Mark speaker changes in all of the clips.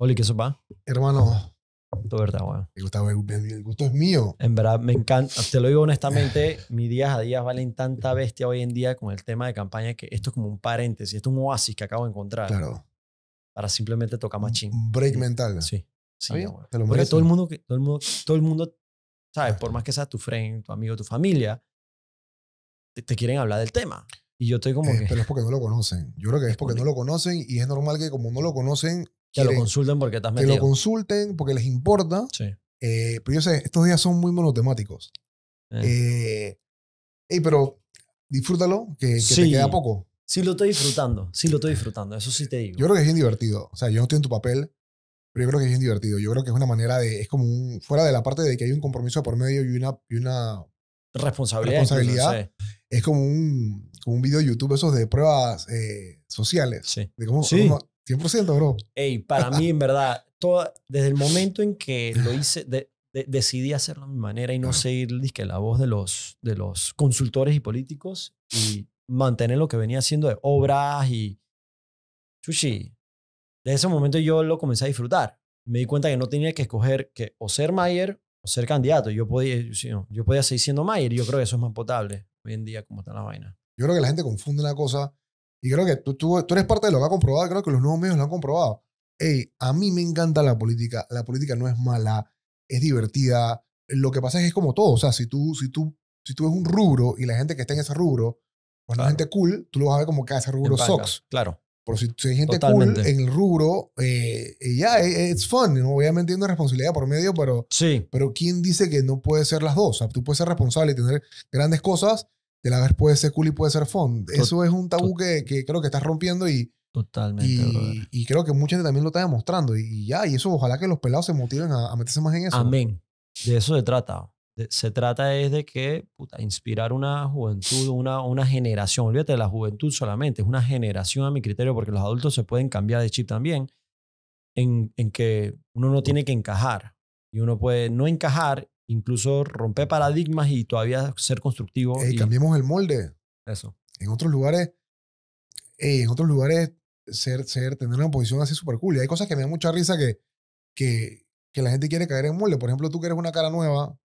Speaker 1: Oli, ¿qué sopa? Hermano. Todo verdad, El, gusto es mío. En verdad, me encanta. Te lo digo honestamente, mis días a días valen tanta bestia hoy en día con el tema de campaña que esto es como un paréntesis, esto es un oasis que acabo de encontrar. Claro. Para simplemente tocar más Un break mental. Sí. Sí, Porque todo el mundo, todo el mundo, todo el mundo, ¿sabes? Por más que sea tu friend, tu amigo, tu familia, te, quieren hablar del tema. Y yo estoy como eh, que... Pero es
Speaker 2: porque no lo conocen. Yo creo que es porque no lo conocen y es normal que como no lo conocen,
Speaker 1: que lo consulten porque estás metido. Que lo
Speaker 2: consulten porque les importa. Sí. Eh, pero yo sé, estos días son muy monotemáticos. Eh. Hey, eh, pero disfrútalo, que, te queda poco.
Speaker 1: Sí, lo estoy disfrutando. Sí, lo estoy disfrutando. Eso sí te digo.
Speaker 2: Yo creo que es bien divertido. O sea, yo no estoy en tu papel, pero yo creo que es bien divertido. Yo creo que es una manera de. Es como un. Fuera de la parte de que hay un compromiso por medio y una. Y una
Speaker 1: responsabilidad. responsabilidad
Speaker 2: Es como un, como un video de YouTube, esos de pruebas eh, sociales. Sí. De cómo, sí. 100%, bro.
Speaker 1: Ey, para mí, en verdad, toda, desde el momento en que lo hice, de, decidí hacerlo a mi manera y no seguir la voz de los, de los consultores y políticos y mantener lo que venía haciendo de obras y sushi. Desde ese momento yo lo comencé a disfrutar. Me di cuenta que no tenía que escoger que o ser Mayer o ser candidato. Yo podía, yo podía seguir siendo Mayer. y Yo creo que eso es más potable hoy en día como está la vaina. Yo creo que la
Speaker 2: gente confunde una cosa y creo que tú, tú, tú eres parte de lo que ha comprobado, creo que los nuevos medios lo han comprobado. Hey, a mí me encanta la política, la política no es mala, es divertida. Lo que pasa es que es como todo, o sea, si tú, si tú, si tú ves un rubro y la gente que está en ese rubro, pues es gente cool, tú lo vas a ver como que ah, ese rubro socks. Claro. Pero si, hay gente cool en el rubro, eh, ya, eh, it's fun. Obviamente hay una responsabilidad por medio, pero, pero ¿quién dice que no puede ser las dos? O sea, tú puedes ser responsable y tener grandes cosas de la vez puede ser cool y puede ser fun. Eso es un tabú que, que creo que estás rompiendo y, Totalmente. Y, creo que mucha gente también lo está demostrando. Y, ya, y eso, ojalá que los pelados se motiven a, meterse más en eso. Amén.
Speaker 1: De eso se trata. se trata es de que, puta, inspirar una juventud, una, una generación. Olvídate de la juventud solamente, es una generación a mi criterio, porque los adultos se pueden cambiar de chip también, en, en que uno no tiene que encajar. Y uno puede no encajar incluso romper paradigmas y todavía ser constructivo. y cambiemos el molde. Eso. En
Speaker 2: otros lugares, en otros lugares, ser, ser, tener una posición así súper cool. Y hay cosas que me dan mucha risa que, que, que, la gente quiere caer en molde. Por ejemplo, tú que eres una cara nueva,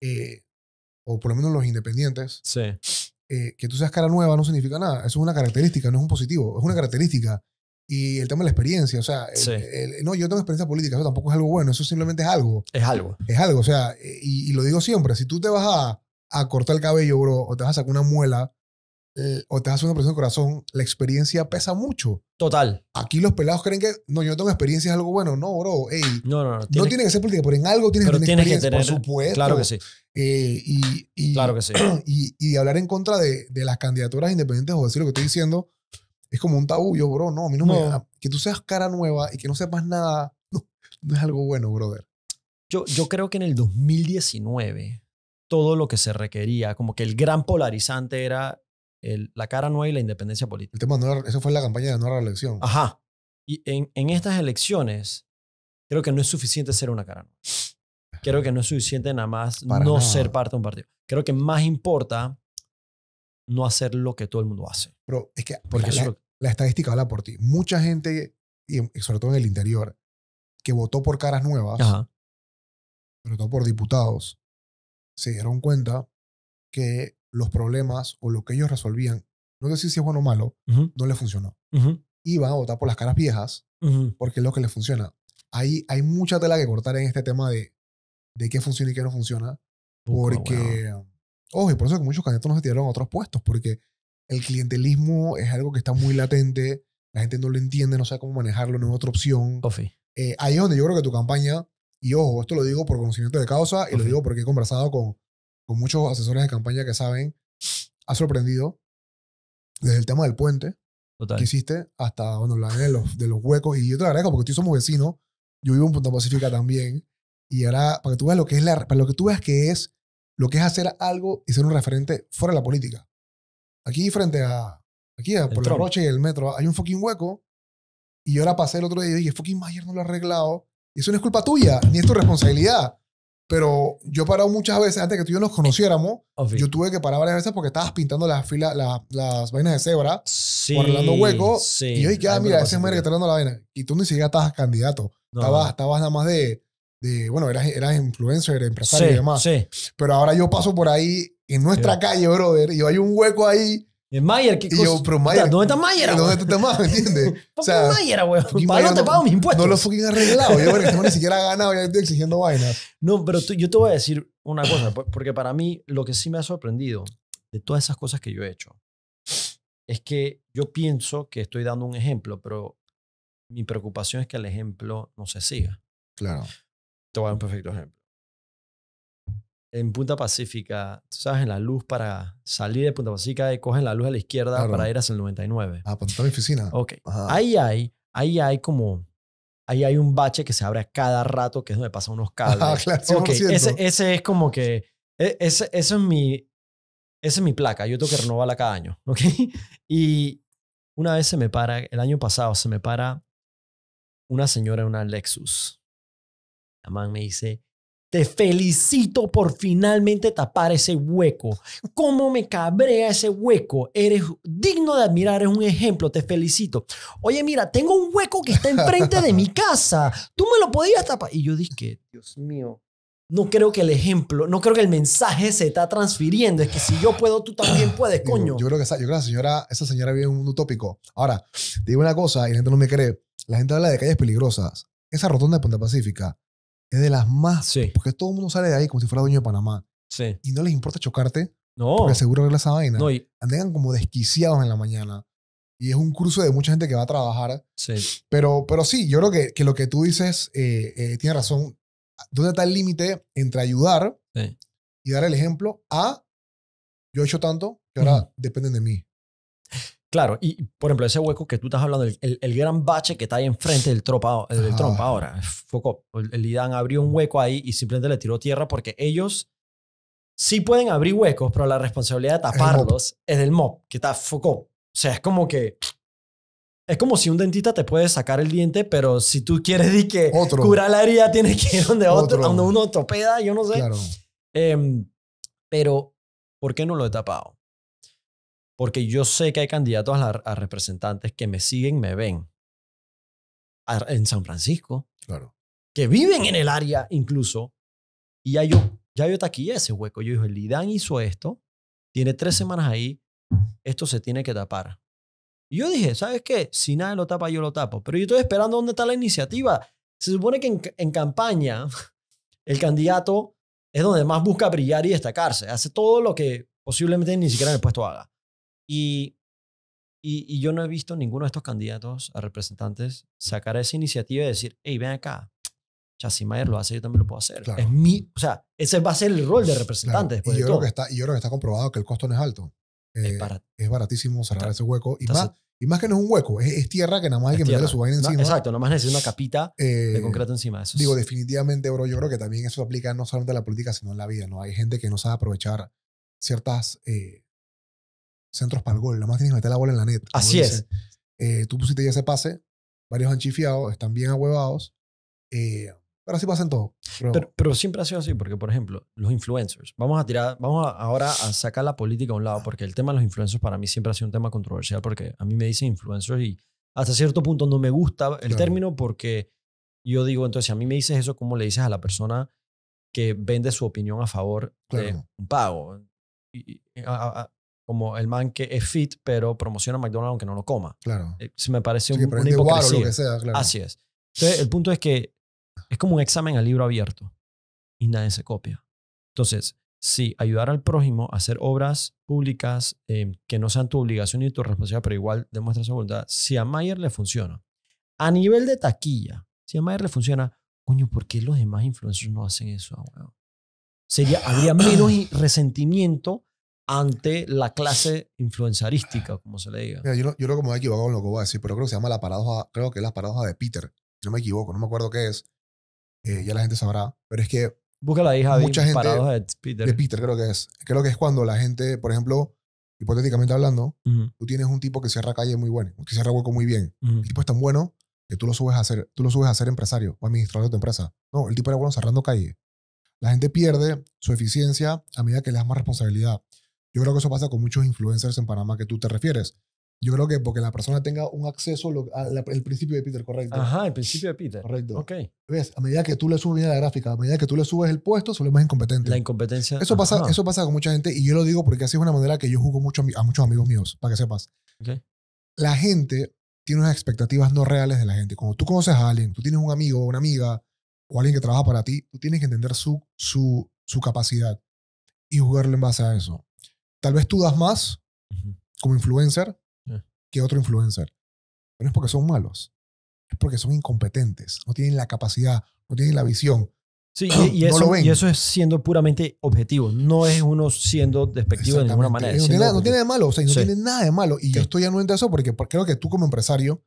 Speaker 2: eh, o por lo menos los independientes. Sí. Eh, que tú seas cara nueva no significa nada. Eso es una característica, no es un positivo. Es una característica y el tema de la experiencia, o sea, no, yo tengo experiencia política, eso tampoco es algo bueno, eso simplemente es algo. Es algo. Es algo, o sea, y, lo digo siempre, si tú te vas a, cortar el cabello, bro, o te vas a sacar una muela, eh, o te vas a hacer una presión de corazón, la experiencia pesa mucho. Total. Aquí los pelados creen que, no, yo tengo experiencia, es algo bueno, no, bro, ey. No, no, no. no tiene que ser política, pero en algo tienes, que, tener experiencia, por supuesto. Claro que sí.
Speaker 1: Eh, y, claro que sí.
Speaker 2: Y, hablar en contra de, de las candidaturas independientes, o decir lo que estoy diciendo, es como un tabú. Yo, bro, no, a mí no, me me. Que tú seas cara nueva y que no sepas nada, no, no es algo bueno, brother.
Speaker 1: Yo, yo creo que en el 2019 todo lo que se requería, como que el gran polarizante era el, la cara nueva y la independencia política. El tema no, eso fue la campaña de no elección. Ajá. Y en, en, estas elecciones, creo que no es suficiente ser una cara nueva. Creo que no es suficiente nada más no ser parte de un partido. Creo que más importa no hacer lo que todo el mundo hace. Pero es que Porque
Speaker 2: la, estadística habla por ti. Mucha gente, y sobre todo en el interior, que votó por caras nuevas, pero todo por diputados, se dieron cuenta que los problemas o lo que ellos resolvían, no sé si es bueno o malo, no les funcionó. Iban a votar por las caras viejas porque es lo que les funciona. Ahí hay mucha tela que cortar en este tema de, de qué funciona y qué no funciona, porque... Ojo, y por eso que muchos candidatos no se tiraron a otros puestos, porque el clientelismo es algo que está muy latente, la gente no lo entiende, no sabe cómo manejarlo, no es otra opción. Pues eh, ahí es donde yo creo que tu campaña, y ojo, esto lo digo por conocimiento de causa y lo digo porque he conversado con, con muchos asesores de campaña que saben, ha sorprendido desde el tema del puente que hiciste hasta, bueno, la de los, de los huecos. Y yo te agradezco porque tú somos vecinos, yo vivo en Punta Pacífica también. Y ahora, para que tú veas lo que es la, para lo que tú veas que es lo que es hacer algo y ser un referente fuera de la política. Aquí frente a, aquí por la Roche y el metro, hay un fucking hueco y yo ahora pasé el otro día y dije, fucking Mayer no lo ha arreglado. Y eso no es culpa tuya, ni es tu responsabilidad. Pero yo he parado muchas veces, antes que tú y yo nos conociéramos, yo tuve que parar varias veces porque estabas pintando las filas, las vainas de cebra, sí, guardando huecos. Y yo dije, ah, mira, ese es que está dando la vaina. Y tú ni siquiera estabas candidato. Estabas, estabas nada más de, bueno, eras, eras influencer, eras empresario y demás. Sí. Pero ahora yo paso por ahí en nuestra calle, brother, y hay un hueco ahí. En Mayer,
Speaker 1: ¿qué y Yo, pero Mayer, ¿Dónde está Mayer? ¿Dónde está Mayer,
Speaker 2: ¿Me entiendes? o sea, Mayer, weón. Para no te pago mis impuestos. No lo fucking arreglado. Yo, ni siquiera he ganado, ya estoy exigiendo vainas.
Speaker 1: No, pero yo te voy a decir una cosa, pues, porque para mí lo que sí me ha sorprendido de todas esas cosas que yo he hecho es que yo pienso que estoy dando un ejemplo, pero mi preocupación es que el ejemplo no se siga. Claro. Te voy a dar un perfecto ejemplo. En Punta Pacífica, tú sabes, en la luz para salir de Punta Pacífica, eh, cogen la luz a la izquierda para ir hacia el 99. Ah, para entrar en mi oficina. Ok. Ahí hay, ahí hay como, ahí hay un bache que se abre a cada rato, que es donde pasan unos cables. Ah, Ese, ese es como que, e, ese, ese es mi, esa es mi placa, yo tengo que renovarla cada año, ¿ok? Y una vez se me para, el año pasado se me para una señora en una Lexus la me dice, te felicito por finalmente tapar ese hueco. ¿Cómo me cabrea ese hueco? Eres digno de admirar, eres un ejemplo, te felicito. Oye, mira, tengo un hueco que está enfrente de mi casa. Tú me lo podías tapar. Y yo dije, Dios mío, no creo que el ejemplo, no creo que el mensaje se está transfiriendo. Es que si yo puedo, tú también puedes, coño. Yo, creo que esa, señora,
Speaker 2: esa señora vive en un mundo utópico. Ahora, te digo una cosa y la gente no me cree. La gente habla de calles peligrosas. Esa rotonda de Punta Pacífica es de las más. Porque todo el mundo sale de ahí como si fuera dueño de Panamá. Sí. Y no les importa chocarte. No. Porque seguro arregla esa vaina. No, Andan como desquiciados en la mañana. Y es un curso de mucha gente que va a trabajar. Sí. Pero, pero sí, yo creo que, que lo que tú dices eh, eh, tiene razón. ¿Dónde está el límite entre ayudar
Speaker 1: y dar el ejemplo a yo he hecho tanto que ahora
Speaker 2: dependen de mí?
Speaker 1: Claro, y por ejemplo, ese hueco que tú estás hablando, el, gran bache que está ahí enfrente del, tropa, eh, del ahora. Foco, el IDAN abrió un hueco ahí y simplemente le tiró tierra porque ellos sí pueden abrir huecos, pero la responsabilidad de taparlos es del MOB, que está foco. O sea, es como que. Es como si un dentista te puede sacar el diente, pero si tú quieres di que otro. curar la herida, tienes que ir donde otro, donde uno topeda, yo no sé. Em, pero, ¿por qué no lo he tapado? porque yo sé que hay candidatos a, representantes que me siguen, me ven en San Francisco, claro. que viven en el área incluso, y ya yo, ya yo ese hueco. Yo dije, el IDAN hizo esto, tiene tres semanas ahí, esto se tiene que tapar. Y yo dije, ¿sabes qué? Si nadie lo tapa, yo lo tapo. Pero yo estoy esperando dónde está la iniciativa. Se supone que en, en campaña el candidato es donde más busca brillar y destacarse. Hace todo lo que posiblemente ni siquiera en el puesto haga. Y, y, yo no he visto ninguno de estos candidatos a representantes sacar esa iniciativa y decir, hey, ven acá, Chasimayer lo hace, yo también lo puedo hacer. Es mi, o sea, ese va a ser el
Speaker 2: rol de representante y yo creo Que está, y yo creo que está comprobado que el costo no es alto. es, eh, baratísimo cerrar ese hueco. Y más, y más que no es un hueco, es, tierra que nada más hay que meterle su vaina encima. exacto, nada más necesita una
Speaker 1: capita de eh, concreto encima. Eso digo,
Speaker 2: definitivamente, bro, yo creo que también eso aplica no solamente a la política, sino en la vida. ¿no? Hay gente que no sabe aprovechar ciertas eh, centros para el gol. Nada más tienes que meter la bola en la net. Así es. Eh, tú pusiste ya ese pase, varios han chifiado, están bien
Speaker 1: ahuevados. Eh, pero así pasa en todo. Pero, siempre ha sido así, porque, por ejemplo, los influencers. Vamos a tirar, vamos ahora a sacar la política a un lado, porque el tema de los influencers para mí siempre ha sido un tema controversial, porque a mí me dicen influencers y hasta cierto punto no me gusta el término, porque yo digo, entonces, a mí me dices eso, ¿cómo le dices a la persona que vende su opinión a favor de un pago? Y, a, como el man que es fit, pero promociona McDonald's aunque no lo coma. Claro. Eh, se me parece un, poco hipocresía. Así es. Entonces, el punto es que es como un examen al libro abierto y nadie se copia. Entonces, si ayudar al prójimo a hacer obras públicas eh, que no sean tu obligación y tu responsabilidad, pero igual demuestra su voluntad. Si a Mayer le funciona, a nivel de taquilla, si a Mayer le funciona, coño, ¿por qué los demás influencers no hacen eso? Sería, habría menos resentimiento ante la clase influenciarística como se le diga.
Speaker 2: yo, creo que me he equivocado en lo que voy a decir, pero creo que se llama la paradoja, creo que es la paradoja de Peter. No me equivoco, no me acuerdo qué es. Eh, ya la gente sabrá. Pero es que. Busca la hija mucha gente, de Peter. De Peter, creo que es. Creo que es cuando la gente, por ejemplo, hipotéticamente hablando, tú tienes un tipo que cierra calle muy bueno, que cierra hueco muy bien. El tipo es tan bueno que tú lo subes a ser, tú lo subes a ser empresario o administrador de tu empresa. No, el tipo era bueno cerrando calle. La gente pierde su eficiencia a medida que le das más responsabilidad. Yo creo que eso pasa con muchos influencers en Panamá que tú te refieres. Yo creo que porque la persona tenga un acceso al principio de Peter, correcto. Ajá,
Speaker 1: el principio de Peter. Correcto. Ok.
Speaker 2: ¿Ves? A medida que tú le subes la gráfica, a medida que tú le subes el puesto, se más incompetente. La
Speaker 1: incompetencia. Eso pasa, eso
Speaker 2: pasa con mucha gente y yo lo digo porque así es una manera que yo jugo mucho a, muchos amigos míos, para que sepas. Okay. La gente tiene unas expectativas no reales de la gente. Cuando tú conoces a alguien, tú tienes un amigo o una amiga o alguien que trabaja para ti, tú tienes que entender su, su, su capacidad y jugarlo en base a eso. Tal vez tú das más como influencer que otro influencer. Pero no es porque son malos, es porque son incompetentes, no
Speaker 1: tienen la capacidad, no tienen la visión. Sí, y, eso, eso es siendo puramente objetivo, no es uno siendo despectivo de ninguna manera. No tiene, nada, de malo, o sea, no tiene nada de malo. Y
Speaker 2: yo estoy anuente a eso porque creo que tú como empresario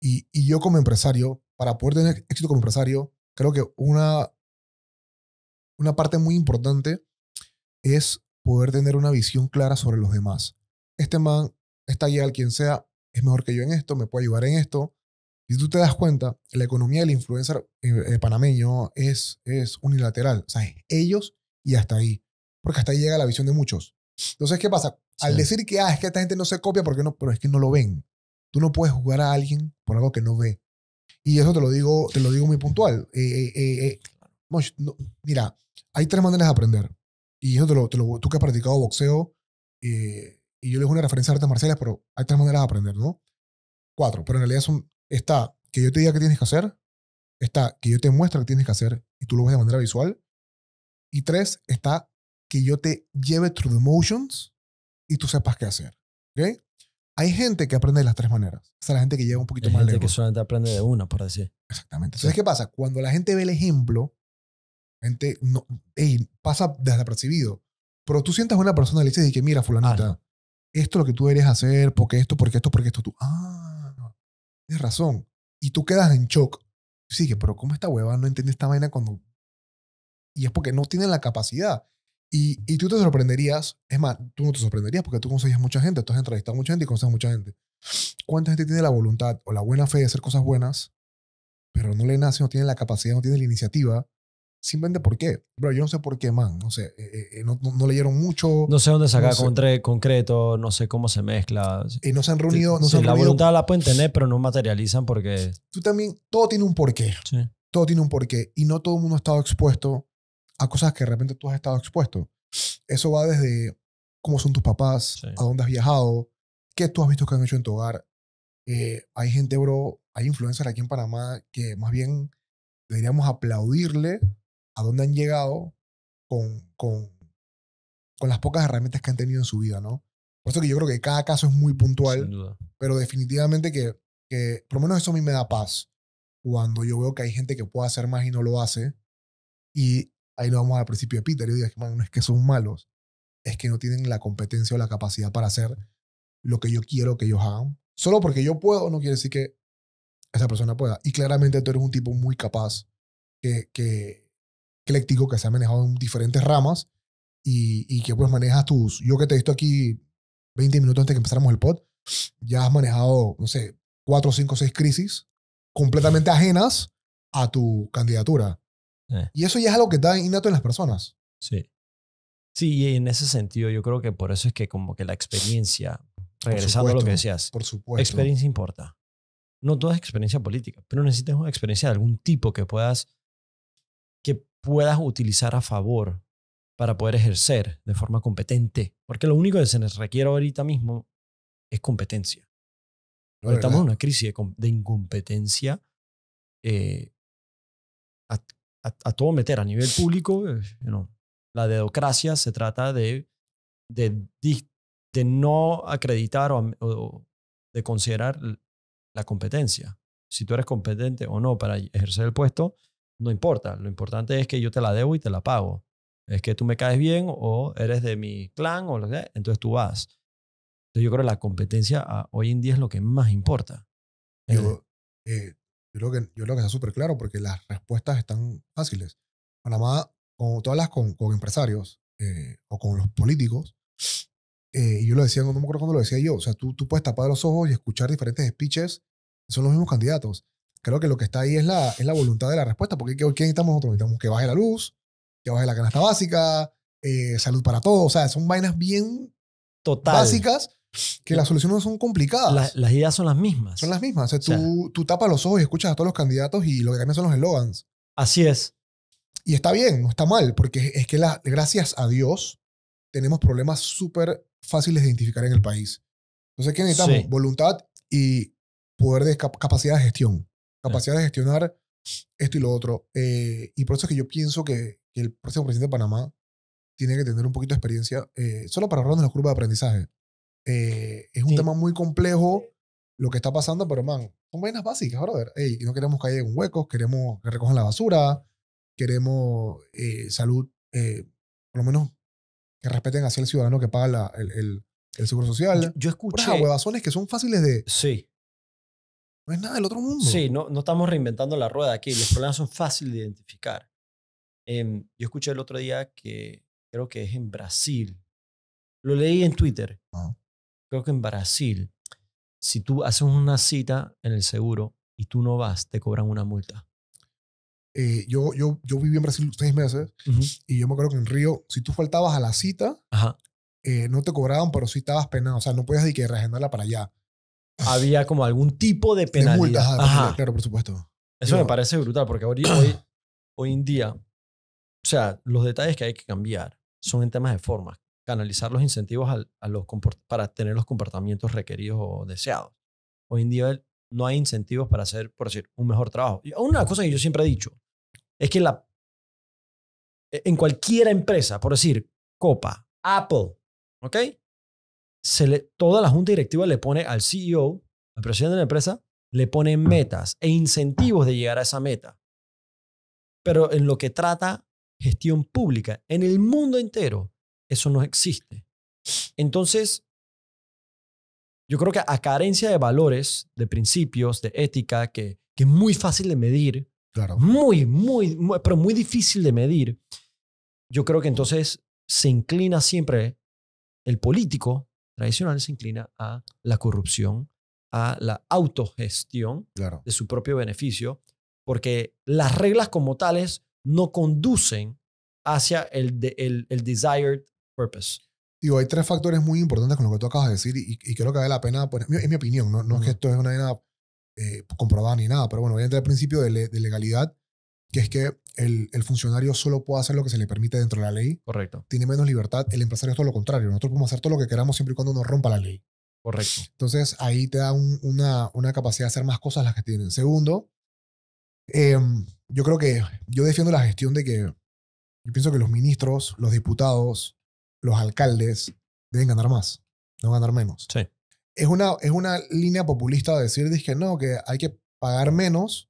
Speaker 2: y, yo como empresario, para poder tener éxito como empresario, creo que una, una parte muy importante es poder tener una visión clara sobre los demás. Este man, esta guía, quien sea, es mejor que yo en esto, me puede ayudar en esto. Y tú te das cuenta, la economía del influencer eh, eh, panameño es, es unilateral. O sea, ellos y hasta ahí. Porque hasta ahí llega la visión de muchos. Entonces, ¿qué pasa? Al decir que, ah, es que esta gente no se copia porque no, pero es que no lo ven. Tú no puedes jugar a alguien por algo que no ve. Y eso te lo digo, te lo digo muy puntual. Eh, mira, hay tres maneras de aprender. Y eso te lo, tú que has practicado boxeo, eh, y yo les una referencia a artes marciales, pero hay tres maneras de aprender, ¿no? Cuatro, pero en realidad son, está que yo te diga qué tienes que hacer, está que yo te muestre qué tienes que hacer y tú lo ves de manera visual, y tres, está que yo te lleve through the motions y tú sepas qué hacer, ¿ok? Hay gente que aprende de las tres maneras. O sea, la gente que llega un poquito Hay más gente que
Speaker 1: solamente aprende de una, por decir. Exactamente. Entonces, ¿qué pasa?
Speaker 2: Cuando la gente ve el ejemplo, Gente, no, hey, pasa desapercibido. Pero tú sientas a una persona y le dices, mira, fulanita, esto es lo que tú deberías hacer, porque esto, porque esto, porque esto. Tú, ah, tienes razón. Y tú quedas en shock. Sí, pero ¿cómo esta hueva no entiende esta vaina cuando...? Y es porque no tienen la capacidad. Y, tú te sorprenderías, es más, tú no te sorprenderías porque tú conoces mucha gente, tú has entrevistado mucha gente y conoces mucha gente. ¿Cuánta gente tiene la voluntad o la buena fe de hacer cosas buenas, pero no le nace, no tiene la capacidad, no tiene la iniciativa Simplemente por qué. Bro, yo no sé por qué, man. No sé, eh, eh, eh, no, leyeron mucho. No sé dónde saca
Speaker 1: concreto, no sé cómo se mezcla. Y no se han reunido. No la voluntad la pueden tener, pero no materializan porque.
Speaker 2: Tú también, todo tiene un porqué. Sí. Todo tiene un porqué. Y no todo el mundo ha estado expuesto a cosas que de repente tú has estado expuesto. Eso va desde cómo son tus papás, a dónde has viajado, qué tú has visto que han hecho en tu hogar. hay gente, bro, hay influencers aquí en Panamá que más bien deberíamos aplaudirle a dónde han llegado con, con, con las pocas herramientas que han tenido en su vida, ¿no? Por eso que yo creo que cada caso es muy puntual, pero definitivamente que, que, por lo menos eso a mí me da paz cuando yo veo que hay gente que puede hacer más y no lo hace. Y ahí lo vamos al principio de Peter, yo digo, no es que son malos, es que no tienen la competencia o la capacidad para hacer lo que yo quiero que ellos hagan. Solo porque yo puedo no quiere decir que esa persona pueda. Y claramente tú eres un tipo muy capaz que, que ecléctico que se ha manejado en diferentes ramas y, y que pues manejas tus... Yo que te he visto aquí 20 minutos antes de que empezáramos el pod, ya has manejado, no sé, 4, 5, 6 crisis completamente ajenas a tu candidatura. Eh. Y eso ya es algo que está innato en las personas.
Speaker 1: Sí. Sí, y en ese sentido yo creo que por eso es que como que la experiencia, regresando a lo que decías, por supuesto. experiencia importa. No toda es experiencia política, pero necesitas una experiencia de algún tipo que puedas puedas utilizar a favor para poder ejercer de forma competente. Porque lo único que se nos requiere ahorita mismo es competencia. estamos en una crisis de, incompetencia eh, a, todo meter. A nivel público, eh, la dedocracia se trata de, no acreditar o de considerar la competencia. Si tú eres competente o no para ejercer el puesto, no importa. Lo importante es que yo te la debo y te la pago. Es que tú me caes bien o eres de mi clan o lo que entonces tú vas. Entonces yo creo que la competencia ah, hoy en día es lo que más importa. Eh, yo, creo que, yo creo que está súper claro
Speaker 2: porque las respuestas están fáciles. Panamá, como tú hablas con, con empresarios eh, o con los políticos, eh, y yo lo decía, no me acuerdo cuando lo decía yo, o sea, tú, tú puedes tapar los ojos y escuchar diferentes speeches, son los mismos candidatos, Creo que lo que está ahí es la, es la voluntad de la respuesta, porque ¿qué, necesitamos nosotros? Necesitamos que baje la luz, que baje la canasta básica, eh, salud para todos, o sea, son vainas bien básicas que las soluciones no son complicadas. las ideas son las mismas. Son las mismas. O tú, tapas los ojos y escuchas a todos los candidatos y lo que cambian son los eslogans. Así es. Y está bien, no está mal, porque es que gracias a Dios tenemos problemas súper fáciles de identificar en el país. Entonces, ¿qué necesitamos? Voluntad y poder de capacidad de gestión capacidad de gestionar esto y lo otro. Eh, y por eso es que yo pienso que, el próximo presidente de Panamá tiene que tener un poquito de experiencia, eh, solo para de los grupos de aprendizaje. Eh, es un tema muy complejo lo que está pasando, pero man, son vainas básicas, brother. Ey, no queremos caer en huecos, queremos que recojan la basura, queremos salud, por lo menos que respeten hacia el ciudadano que paga el, seguro social. Yo, escuché. huevazones que son fáciles de, sí.
Speaker 1: No es nada del otro mundo. Sí, no, no estamos reinventando la rueda aquí. Los problemas son fáciles de identificar. Em, yo escuché el otro día que creo que es en Brasil. Lo leí en Twitter. Ah. Creo que en Brasil, si tú haces una cita en el seguro y tú no vas, te cobran una multa. Eh, yo, yo,
Speaker 2: yo viví en Brasil
Speaker 1: seis meses y yo me acuerdo que en Río, si tú
Speaker 2: faltabas a la cita, eh, no te cobraban, pero sí estabas penado. O sea, no podías ni que reagendarla para allá
Speaker 1: había como algún tipo de penalidad. De
Speaker 2: claro, por supuesto.
Speaker 1: Eso me parece brutal, porque hoy, hoy, en día, o sea, los detalles que hay que cambiar son en temas de formas. Canalizar los incentivos a los para tener los comportamientos requeridos o deseados. Hoy en día no hay incentivos para hacer, por decir, un mejor trabajo. Y una cosa que yo siempre he dicho es que la, e, en cualquier empresa, por decir, Copa, Apple, ¿ok? toda la junta directiva le pone al CEO, al presidente de la empresa, le pone metas e incentivos de llegar a esa meta. Pero en lo que trata gestión pública, en el mundo entero, eso no existe. Entonces, yo creo que a carencia de valores, de principios, de ética, que, es muy fácil de medir, muy, muy, pero muy difícil de medir, yo creo que entonces se inclina siempre el político tradicional se inclina a la corrupción, a la autogestión de su propio beneficio, porque las reglas como tales no conducen hacia el, el,
Speaker 2: desired purpose. Digo, hay tres factores muy importantes con lo que tú acabas de decir y, y creo que vale la pena, pues, es mi opinión, no, es que esto es una nada eh, comprobada ni nada, pero bueno, voy a entrar al principio de legalidad que es que el, funcionario solo puede hacer lo que se le permite dentro de la ley. Correcto. Tiene menos libertad. El empresario es todo lo contrario. Nosotros podemos hacer todo lo que queramos siempre y cuando nos rompa la ley. Correcto. Entonces, ahí te da una, una, capacidad de hacer más cosas las que tienen. Segundo, em, yo creo que yo defiendo la gestión de que yo pienso que los ministros, los diputados, los alcaldes deben ganar más, no ganar menos. Sí. Es una, es una línea populista de decir, dije, no, que hay que pagar menos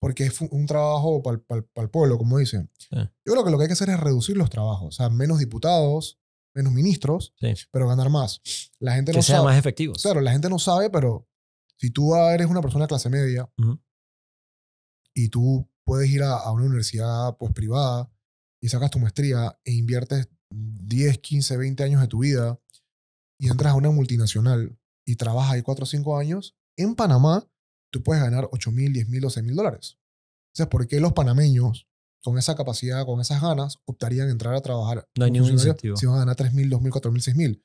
Speaker 2: porque es un trabajo para el pueblo, como dicen. Yo creo que lo que hay que hacer es reducir los trabajos, o sea, menos diputados, menos ministros, pero ganar más. La gente que no sea más efectivo. Claro, la gente no sabe, pero si tú eres una persona de clase media y tú puedes ir a, una universidad pues privada y sacas tu maestría e inviertes 10, 15, 20 años de tu vida y entras a una multinacional y trabajas ahí 4 o 5 años, en Panamá tú puedes ganar 8 mil, 10 mil, 12 mil dólares. Entonces, ¿por qué los panameños con esa capacidad, con esas ganas, optarían a entrar a trabajar? No hay Si van a ganar 3 mil, 2 mil, 4 mil, 6 mil.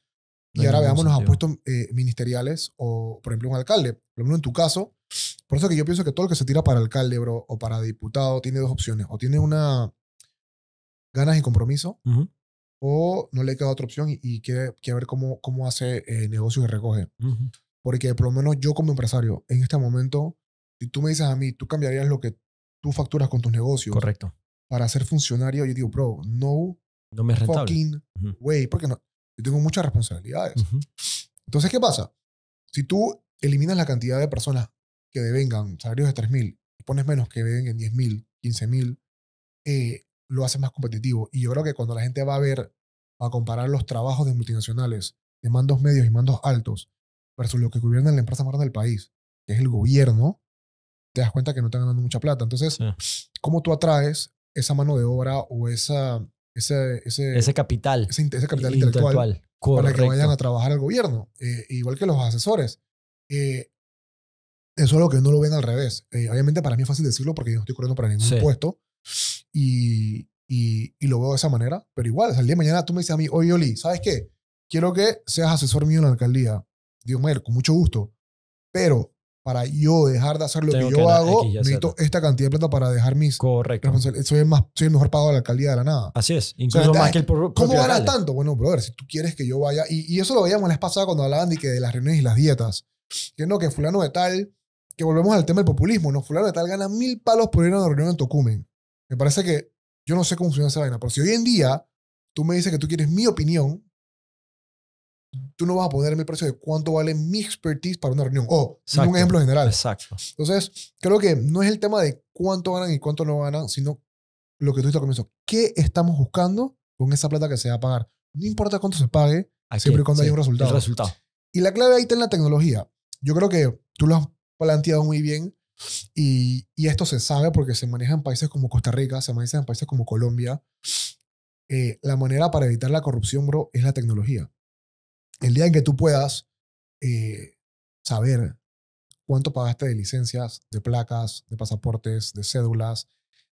Speaker 2: y ahora veamos los puestos eh, ministeriales o, por ejemplo, un alcalde. Por menos en tu caso, por eso que yo pienso que todo el que se tira para alcalde, bro, o para diputado, tiene dos opciones. O tiene una ganas y compromiso, o no le queda otra opción y, quiere, ver cómo, cómo hace eh, negocios y recoge. Porque por lo menos yo como empresario, en este momento, si tú me dices a mí, tú cambiarías lo que tú facturas con tus negocios. Correcto. Para ser funcionario, yo digo, bro, no, no me es fucking way, porque no, yo tengo muchas responsabilidades. Entonces, ¿qué pasa? Si tú eliminas la cantidad de personas que devengan salarios de 3.000 y pones menos que devengan 10.000, 15.000, eh, lo haces más competitivo. Y yo creo que cuando la gente va a ver, va a comparar los trabajos de multinacionales, de mandos medios y mandos altos, versus lo que gobierna la empresa más grande del país, que es el gobierno, te das cuenta que no están ganando mucha plata. Entonces, ¿cómo tú atraes esa mano de obra o esa, ese, ese, capital, ese, capital intelectual, para que vayan a trabajar al gobierno? Eh, igual que los asesores. Eh, eso es lo que no lo ven al revés. Eh, obviamente para mí es fácil decirlo porque yo no estoy corriendo para ningún puesto y, y, lo veo de esa manera, pero igual, al el día de mañana tú me dices a mí, oye Oli, ¿sabes qué? Quiero que seas asesor mío en la alcaldía. Diomer, con mucho gusto, pero para yo dejar de hacer lo que yo hago, necesito esta cantidad de plata para dejar mis Correcto. Soy el, más, soy mejor pagado de la alcaldía de la nada.
Speaker 1: Así es, incluso más que el ¿Cómo gana tanto?
Speaker 2: Bueno, brother, si tú quieres que yo vaya, y, eso lo veíamos la vez pasada cuando hablaban de, que de las reuniones y las dietas, que no, que fulano de tal, que volvemos al tema del populismo, no, fulano de tal gana mil palos por ir a una reunión en Tocumen. Me parece que yo no sé cómo funciona esa vaina, pero si hoy en día tú me dices que tú quieres mi opinión, tú no vas a ponerme el precio de cuánto vale mi expertise para una reunión. O oh, un ejemplo general. Exacto. Entonces, creo que no es el tema de cuánto ganan y cuánto no ganan, sino lo que tú estás al comienzo. ¿Qué estamos buscando con esa plata que se va a pagar? No importa cuánto se pague, siempre y cuando haya un resultado. resultado. Y la clave ahí está en la tecnología. Yo creo que tú lo has planteado muy bien y, y esto se sabe porque se maneja en países como Costa Rica, se maneja en países como Colombia. Eh, la manera para evitar la corrupción, bro, es la tecnología el día en que tú puedas eh, saber cuánto pagaste de licencias, de placas, de pasaportes, de cédulas,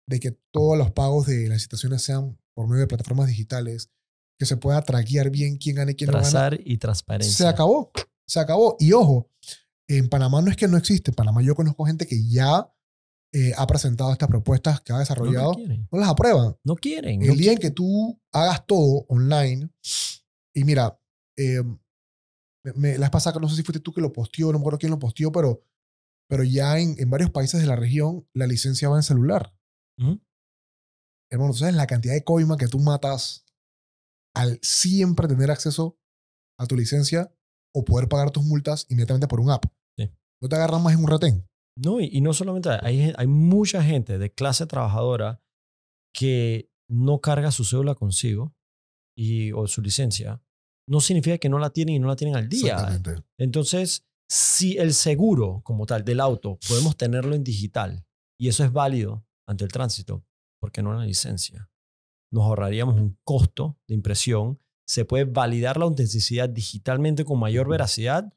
Speaker 2: de que todos los pagos de las licitaciones sean por medio de plataformas digitales, que se pueda traquear bien quién gane y quién no
Speaker 1: y transparencia. Se
Speaker 2: acabó, se acabó. Y ojo, en Panamá no es que no existe. En Panamá yo conozco gente que ya eh, ha presentado estas propuestas, que ha desarrollado. No, las aprueban. No
Speaker 1: quieren. El día
Speaker 2: en que tú hagas todo online, y mira, Em, me, la las no sé si fuiste tú que lo posteó, no me acuerdo quién lo posteó, pero, pero ya en, varios países de la región la licencia va en celular. entonces Hermano, la cantidad de coima que tú matas al siempre tener acceso a tu licencia o poder pagar tus multas inmediatamente
Speaker 1: por un app? No te agarran más en un retén. No, y, no solamente, hay, hay mucha gente de clase trabajadora que no carga su cédula consigo y, o su licencia no significa que no la tienen y no la tienen al día. Entonces, si el seguro como tal del auto podemos tenerlo en digital y eso es válido ante el tránsito, ¿por qué no la licencia? Nos ahorraríamos un costo de impresión, se puede validar la autenticidad digitalmente con mayor veracidad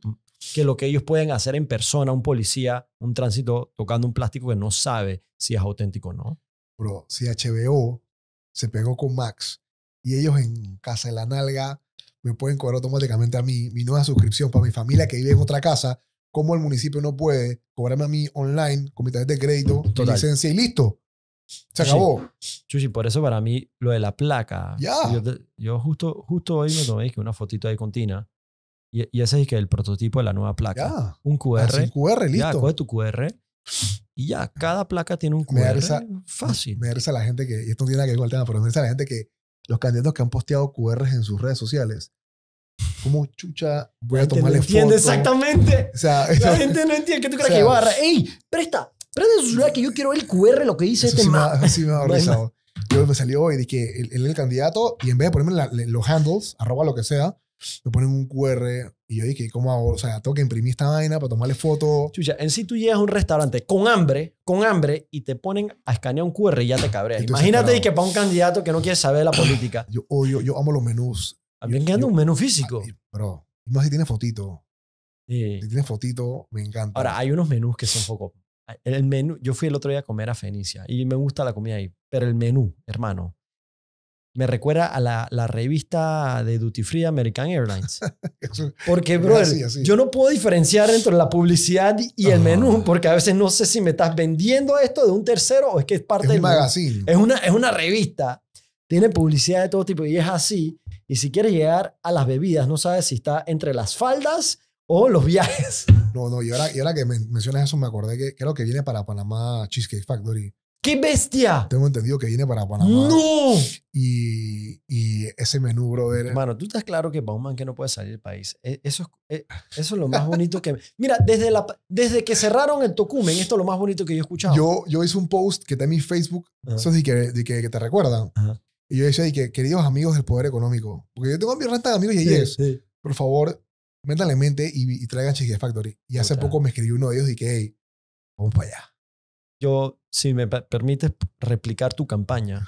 Speaker 1: que lo que ellos pueden hacer en persona, un policía, un tránsito tocando un plástico que no sabe si es auténtico o no.
Speaker 2: Pero si HBO se pegó con Max y ellos en Casa de la Nalga me pueden cobrar automáticamente a mí mi nueva suscripción para mi familia que vive en otra casa, como el municipio no puede cobrarme a mí online con mi tarjeta de crédito, mi licencia y listo. Se acabó.
Speaker 1: Chuchi, por eso para mí lo de la placa. Ya. Yo, justo, justo hoy me tomé una fotito ahí con Tina. Y, ese es que el prototipo de la nueva placa. Ya. Un QR. Un ah, QR, listo. Ya, coge tu QR. Y ya, cada placa tiene un QR. Me
Speaker 2: fácil. Me da la gente que, y esto no tiene nada que ver con el tema, pero me la gente que los candidatos que han posteado QR en sus redes sociales. ¿Cómo chucha voy a tomarle no entiende exactamente. O sea, la gente
Speaker 1: no entiende. ¿Qué tú crees que sea, que ¡Ey, presta! en su celular que yo quiero el QR, lo
Speaker 2: que dice este sí Me, ha horrorizado. Yo me salió hoy de que él el candidato y en vez de ponerme los handles, arroba lo que sea, me ponen un QR y yo dije, ¿cómo hago? O sea, tengo que imprimir esta
Speaker 1: vaina para tomarle foto. Chucha, en sí tú llegas a un restaurante con hambre, con hambre, y te ponen a escanear un QR y ya te cabreas. Imagínate y que para un candidato que no quiere saber la ah, política. Yo yo amo los menús. También encanta un menú físico. Pero, ah, más si tiene fotito. Si tiene fotito, me encanta. Ahora, hay unos menús que son poco. El menú, yo fui el otro día a comer a Fenicia y me gusta la comida ahí, pero el menú, hermano, me recuerda a la, la, revista de Duty Free American Airlines. Porque, bro, yo no puedo diferenciar entre la publicidad y el menú, porque a veces no sé si me estás vendiendo esto de un tercero o es que es parte es del. Un magazine. Es una, es una revista. Tiene publicidad de todo tipo y es así. Y si quieres llegar a las bebidas, no sabes si está entre las faldas o los viajes.
Speaker 2: No, no, y ahora, y ahora que mencionas eso, me acordé que creo que viene para Panamá Cheesecake Factory. ¡Qué
Speaker 1: bestia! Tengo entendido que viene para Panamá. ¡No! Y, y ese menú, brother. Mano, tú estás claro que Bauman que no puede salir del país. Eh, eso es, eh, eso es lo más bonito que. Mira, desde, la, desde que cerraron el Tocumen, esto es lo más bonito que yo he escuchado. Yo, yo hice un post que está
Speaker 2: en mi Facebook, eso es de que, de que, te recuerdan. Y yo decía, que, queridos amigos del poder económico, porque yo tengo mi renta de amigos y ellos, por favor, métanle mente y, traigan Cheesecake Factory.
Speaker 1: Y hace poco me escribió uno de ellos y que, hey, vamos para allá si me permites, replicar tu campaña,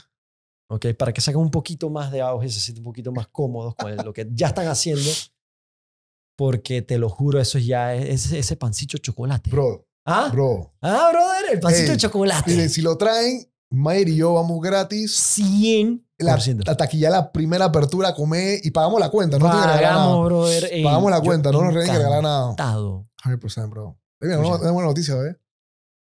Speaker 1: ¿ok? Para que salga un poquito más de auge, se sientan un poquito más cómodos con lo que ya están haciendo, porque te lo juro, eso ya es ese, ese pancito chocolate. Bro. ¿Ah? Bro. Ah, brother, el pancito de
Speaker 2: chocolate. si lo traen, Mayer y yo vamos gratis. 100%. La, la ya la primera apertura, come y pagamos la cuenta. No pagamos, brother. pagamos la cuenta, no nos tienen que regalar
Speaker 1: nada. 100%,
Speaker 2: pues, eh, bro. Es una buena noticia, ¿eh?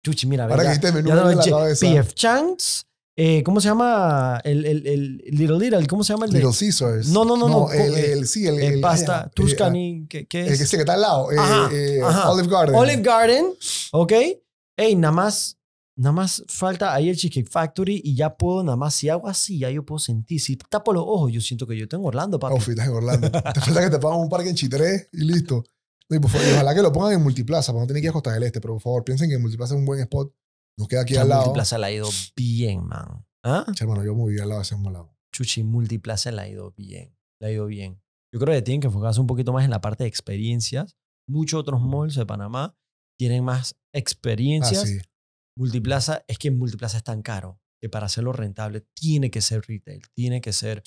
Speaker 2: Chuchi, mira, Ahora que este menú ya, de la cabeza. PF
Speaker 1: Changs. Eh, ¿Cómo se llama? El, el, el, Little Little, ¿cómo se llama? El Little de... Caesars. No, no, no. no, no el, sí, el, eh, el pasta. Eh, Tuscany, eh, ¿qué, ¿qué, es? El que, sí, que está al lado. Eh, ajá, Olive Garden. Olive Garden, ok. Ey, nada más, nada más falta ahí el Cheesecake Factory y ya puedo, nada más, si hago así, ya yo puedo sentir. Si tapo los ojos, yo siento que yo tengo Orlando, papi. Oh, estás en Orlando. te falta
Speaker 2: que te pagan un parque
Speaker 1: en Chitré y listo ojalá que lo pongan
Speaker 2: en Multiplaza, para no tener que ir a Costa del Este, pero por favor, piensen que Multiplaza es un buen spot. Nos queda aquí al lado. Multiplaza
Speaker 1: la ha ido bien, man. ¿Ah? hermano, yo me al lado de ese molado. Chuchi, Multiplaza la ha ido bien. La ha ido bien. Yo creo que tienen que enfocarse un poquito más en la parte de experiencias. Muchos otros malls de Panamá tienen más experiencias. Ah, Multiplaza, es que en Multiplaza es tan caro que para hacerlo rentable tiene que ser retail, tiene que ser.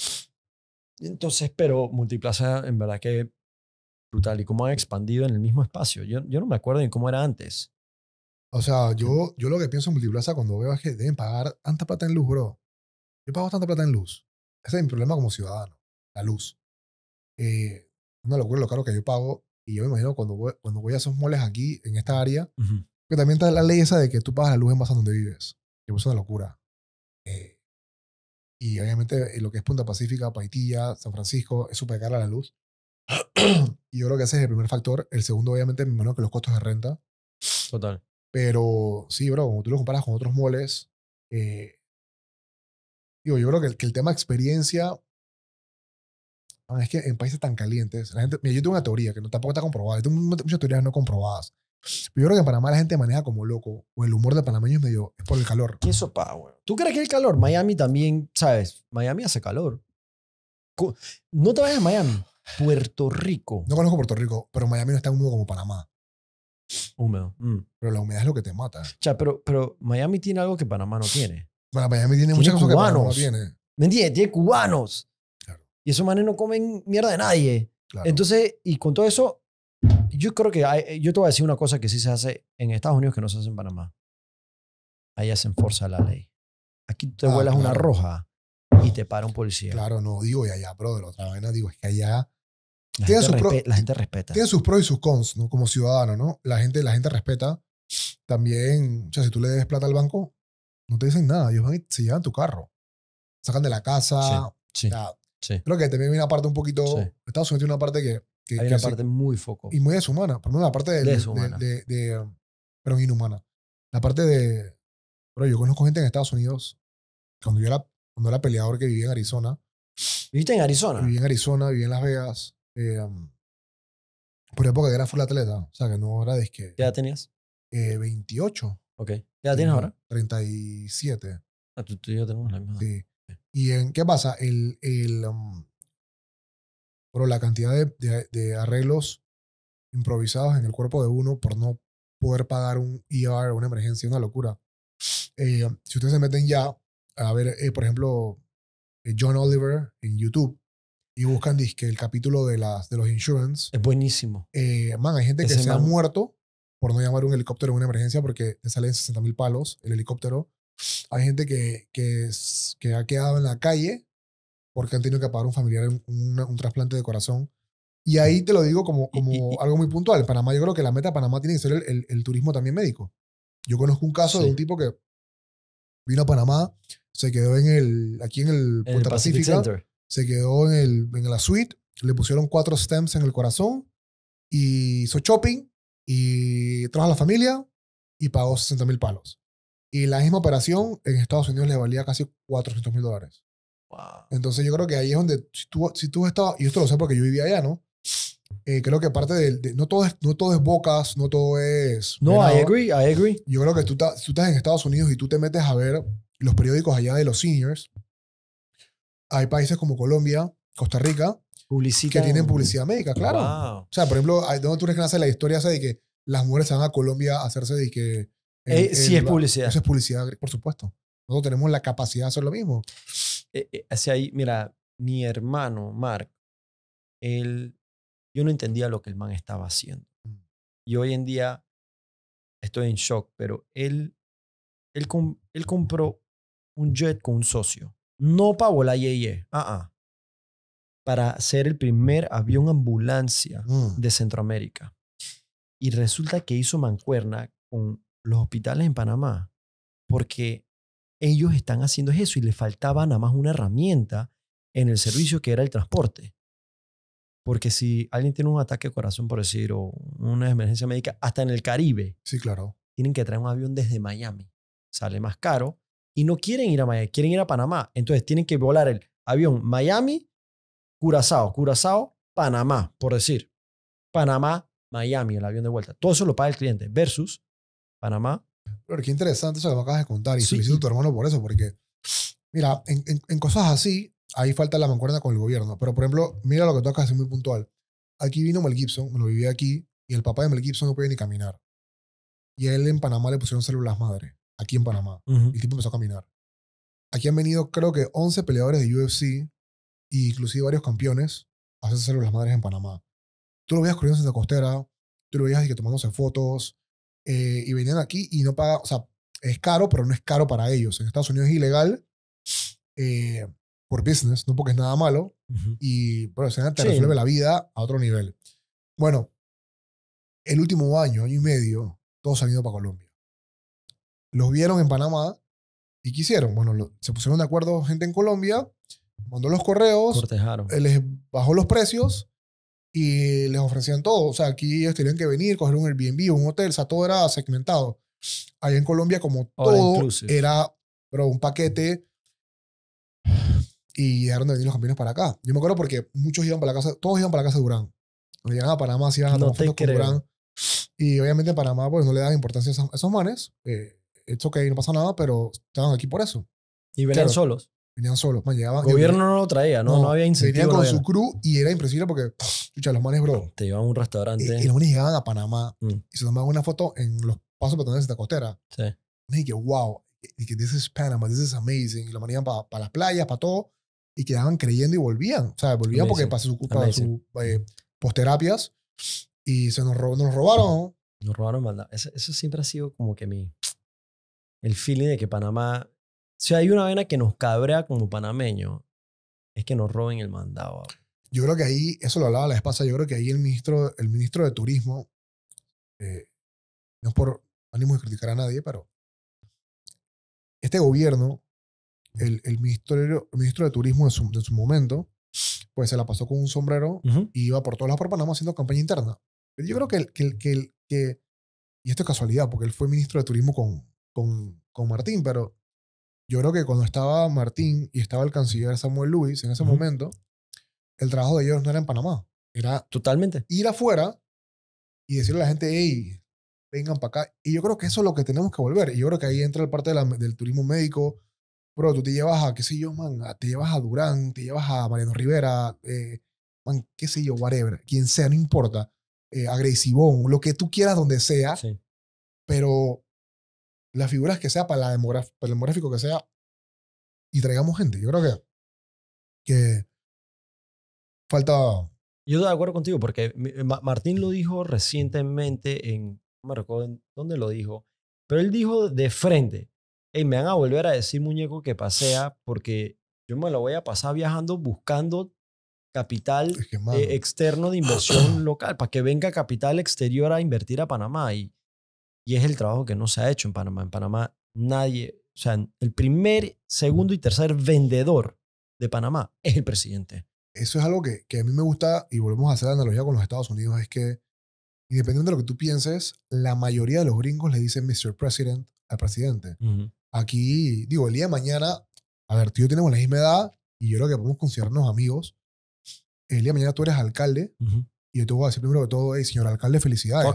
Speaker 1: Entonces, pero Multiplaza en verdad que brutal y cómo han expandido en el mismo espacio. Yo, yo no me acuerdo ni cómo era antes.
Speaker 2: O sea, yo, yo lo que pienso en Multiplaza cuando veo es que deben pagar tanta plata en luz, bro. Yo pago tanta plata en luz. Ese es mi problema como ciudadano, la luz. Eh, una locura lo caro que yo pago. Y yo me imagino cuando voy, cuando voy a esos moles aquí, en esta área, que también está la ley esa de que tú pagas la luz en base a donde vives. Pues es una locura. Eh, y obviamente eh, lo que es Punta Pacífica, Paitilla, San Francisco, es súper cara la luz. y yo creo que ese es el primer factor. El segundo, obviamente, me imagino que los costos de renta. Total. Pero sí, bro, como tú lo comparas con otros moles, eh, digo, yo creo que el, que el tema experiencia es que en países tan calientes, la gente, mira, yo tengo una teoría que no, tampoco está comprobada, yo tengo muchas teorías no comprobadas. yo creo que en Panamá la gente maneja como loco, o el humor de panameño es medio, es por el calor. ¿Qué pa
Speaker 1: güey? ¿Tú crees que el calor? Miami también, ¿sabes? Miami hace calor. No te vayas a Miami. Puerto Rico. No conozco Puerto Rico, pero Miami no está húmedo como Panamá. Húmedo. Mm. Pero la humedad es lo que te mata. Cha, pero, pero Miami tiene algo que Panamá no tiene. Bueno, Miami tiene, muchas cosas que no tiene. ¿Me entiendes? Tiene cubanos. Y esos manes no comen mierda de nadie. Entonces, y con todo eso, yo creo que yo te voy a decir una cosa que sí se hace en Estados Unidos que no se hace en Panamá. Allá se fuerza la ley. Aquí te ah, vuelas una roja y te para un
Speaker 2: policía. Claro, no digo y allá, pero de la otra digo es que allá la, gente, sus la gente, respeta. Tiene sus pros y sus cons, ¿no? Como ciudadano, ¿no? La gente, la gente respeta. También, o sea, si tú le des plata al banco, no te dicen nada. Ellos van y se llevan tu carro. Sacan de la casa. Sí, sí, Creo que también hay una parte un poquito... Estados Unidos tiene una parte que... que hay una parte muy foco. Y muy deshumana. Por lo menos la parte de, De, de, Pero inhumana. La parte de... Pero yo conozco gente en Estados Unidos. Cuando yo era, cuando era peleador que vivía en Arizona. ¿Viviste en Arizona? Viví en Arizona, viví en Las Vegas. Eh, por época que era full atleta, o sea que no
Speaker 1: era que ¿Qué edad tenías? Eh, 28. Ok. ¿ya tienes ahora? 37. Ah, tú, y yo tenemos la misma. Sí.
Speaker 2: ¿Y en qué pasa? El, el, pero la cantidad de, de, arreglos improvisados en el cuerpo de uno por no poder pagar un ER, una emergencia, una locura. Eh, si ustedes se meten ya a ver, eh, por ejemplo, eh, John Oliver en YouTube, y buscan que el capítulo de, las, de los insurance. Es buenísimo. Eh, man, hay gente que se ha muerto por no llamar un helicóptero en una emergencia porque te salen 60 mil palos el helicóptero. Hay gente que, que, que, ha quedado en la calle porque han tenido que pagar un familiar un, trasplante de corazón. Y ahí te lo digo como, como algo muy puntual. Panamá, yo creo que la meta de Panamá tiene que ser el, el, turismo también médico. Yo conozco un caso de un tipo que vino a Panamá, se quedó en el, aquí en el Puerto Pacífico se quedó en, el, en la suite, le pusieron cuatro stems en el corazón y hizo shopping y trajo a la familia y pagó 60 mil palos. Y la misma operación en Estados Unidos le valía casi 400 mil dólares. Wow. Entonces yo creo que ahí es donde, si tú, si tú estabas, y esto lo sé porque yo vivía allá, ¿no? Eh, creo que parte de, no, todo es, no todo es bocas, no todo es... No, I agree, I agree. Yo creo que tú, tú estás en Estados Unidos y tú te metes a ver los periódicos allá de los seniors, hay países como Colombia, Costa Rica, que tienen publicidad médica, claro. O sea, por ejemplo, ¿dónde tú eres que la historia de que las mujeres se van a Colombia a hacerse de que... eh, sí, es publicidad. Eso es publicidad, por supuesto. Nosotros tenemos la capacidad de hacer lo mismo.
Speaker 1: Eh, eh ahí, mira, mi hermano, Mark, él, yo no entendía lo que el man estaba haciendo. Mm. Y hoy en día estoy en shock, pero él, él, él compró un jet con un socio no e ah, ah. para la Yeye. Para ser el primer avión ambulancia mm. de Centroamérica. Y resulta que hizo mancuerna con los hospitales en Panamá. Porque ellos están haciendo eso y le faltaba nada más una herramienta en el servicio que era el transporte. Porque si alguien tiene un ataque de corazón, por decir, o una emergencia médica, hasta en el Caribe. Sí, claro. Tienen que traer un avión desde Miami. Sale más caro y no quieren ir a Miami, quieren ir a Panamá. Entonces tienen que volar el avión Miami, Curazao, Curazao, Panamá, por decir. Panamá, Miami, el avión de vuelta. Todo eso lo paga el cliente versus Panamá. Pero qué interesante eso lo acabas de contar y solicito a tu hermano por
Speaker 2: eso, porque mira, en, cosas así, ahí falta la mancuerna con el gobierno. Pero por ejemplo, mira lo que de es muy puntual. Aquí vino Mel Gibson, me lo viví aquí, y el papá de Mel Gibson no podía ni caminar. Y a él en Panamá le pusieron células madre aquí en Panamá. Y El tipo empezó a caminar. Aquí han venido, creo que, 11 peleadores de UFC e inclusive varios campeones a hacerse las madres en Panamá. Tú lo veías corriendo en la costera, tú lo veías y que tomándose fotos, eh, y venían aquí y no pagaban. o sea, es caro, pero no es caro para ellos. En Estados Unidos es ilegal eh, por business, no porque es nada malo, y bueno, se te resuelve la vida a otro nivel. Bueno, el último año, año y medio, todos han ido para Colombia los vieron en Panamá y quisieron. Bueno, se pusieron de acuerdo gente en Colombia, mandó los correos, Cortejaron. Eh, les bajó los precios y les ofrecían todo. O sea, aquí ellos tenían que venir, coger un Airbnb, un hotel, o sea, todo era segmentado. Allá en Colombia, como todo era pero un paquete y dejaron de venir los campeones para acá. Yo me acuerdo porque muchos iban para la casa, todos iban para la casa de Durán. Cuando llegaban a Panamá, se iban a tomar con Durán. Y obviamente en Panamá, pues no le dan importancia a esos, manes. Eh, it's okay, no pasa nada, pero estaban aquí por eso. Y venían solos. Venían solos, llegaban. El gobierno no lo traía, no, no, había incentivo. Venían con su crew y era impresionante porque, escucha, los manes, bro. Te llevaban
Speaker 1: a un restaurante. Y, los manes
Speaker 2: llegaban a Panamá mm. y se tomaban una foto en los pasos peatonales de esta costera. Sí. Me dije wow, y que this is Panama, this is amazing. Y lo iban para las playas, para todo. Y quedaban creyendo y volvían. O sea, volvían porque para su, para su
Speaker 1: eh, mm. y se nos, nos robaron. Nos robaron maldad. eso siempre ha sido como que mi el feeling de que Panamá. Si hay una vena que nos cabrea como panameño, es que nos roben el mandado. Yo creo que ahí, eso lo hablaba la vez yo creo que ahí el ministro, el ministro de Turismo, eh,
Speaker 2: no es por ánimo de criticar a nadie, pero este gobierno, el, ministro, ministro de Turismo de su, su, momento, pues se la pasó con un sombrero y iba por las lados por Panamá haciendo campaña interna. yo creo que, el, que, el, que, que, y esto es casualidad, porque él fue ministro de Turismo con, con, Martín, pero yo creo que cuando estaba Martín y estaba el canciller Samuel Luis en ese momento, el trabajo de ellos no era en Panamá. Era Totalmente. ir afuera y decirle a la gente, hey, vengan para acá. Y yo creo que eso es lo que tenemos que volver. Y yo creo que ahí entra el parte la, del turismo médico. Bro, tú te llevas a, qué sé yo, man, te llevas a Durán, te llevas a Mariano Rivera, eh, man, qué sé yo, whatever, quien sea, no importa, eh, lo que tú quieras donde sea, sí. pero las figuras que sea para, la el demográfico que sea y traigamos gente. Yo creo que, que falta...
Speaker 1: Yo estoy de acuerdo contigo porque eh, Martín lo dijo recientemente en... No me recuerdo dónde lo dijo, pero él dijo de frente, y me van a volver a decir muñeco que pasea porque yo me lo voy a pasar viajando buscando capital eh, externo de inversión local, para que venga capital exterior a invertir a Panamá. Y y es el trabajo que no se ha hecho en Panamá. En Panamá nadie, o sea, el primer, segundo y tercer vendedor de Panamá es el presidente. Eso es algo que,
Speaker 2: a mí me gusta, y volvemos a hacer la analogía con los Estados Unidos, es que independientemente de lo que tú pienses, la mayoría de los gringos le dicen Mr. President al presidente. Aquí, digo, el día de mañana, a ver, tú y yo tenemos la misma edad y yo creo que podemos considerarnos amigos. El día de mañana tú eres alcalde y yo te voy a decir primero que todo, señor alcalde, felicidades.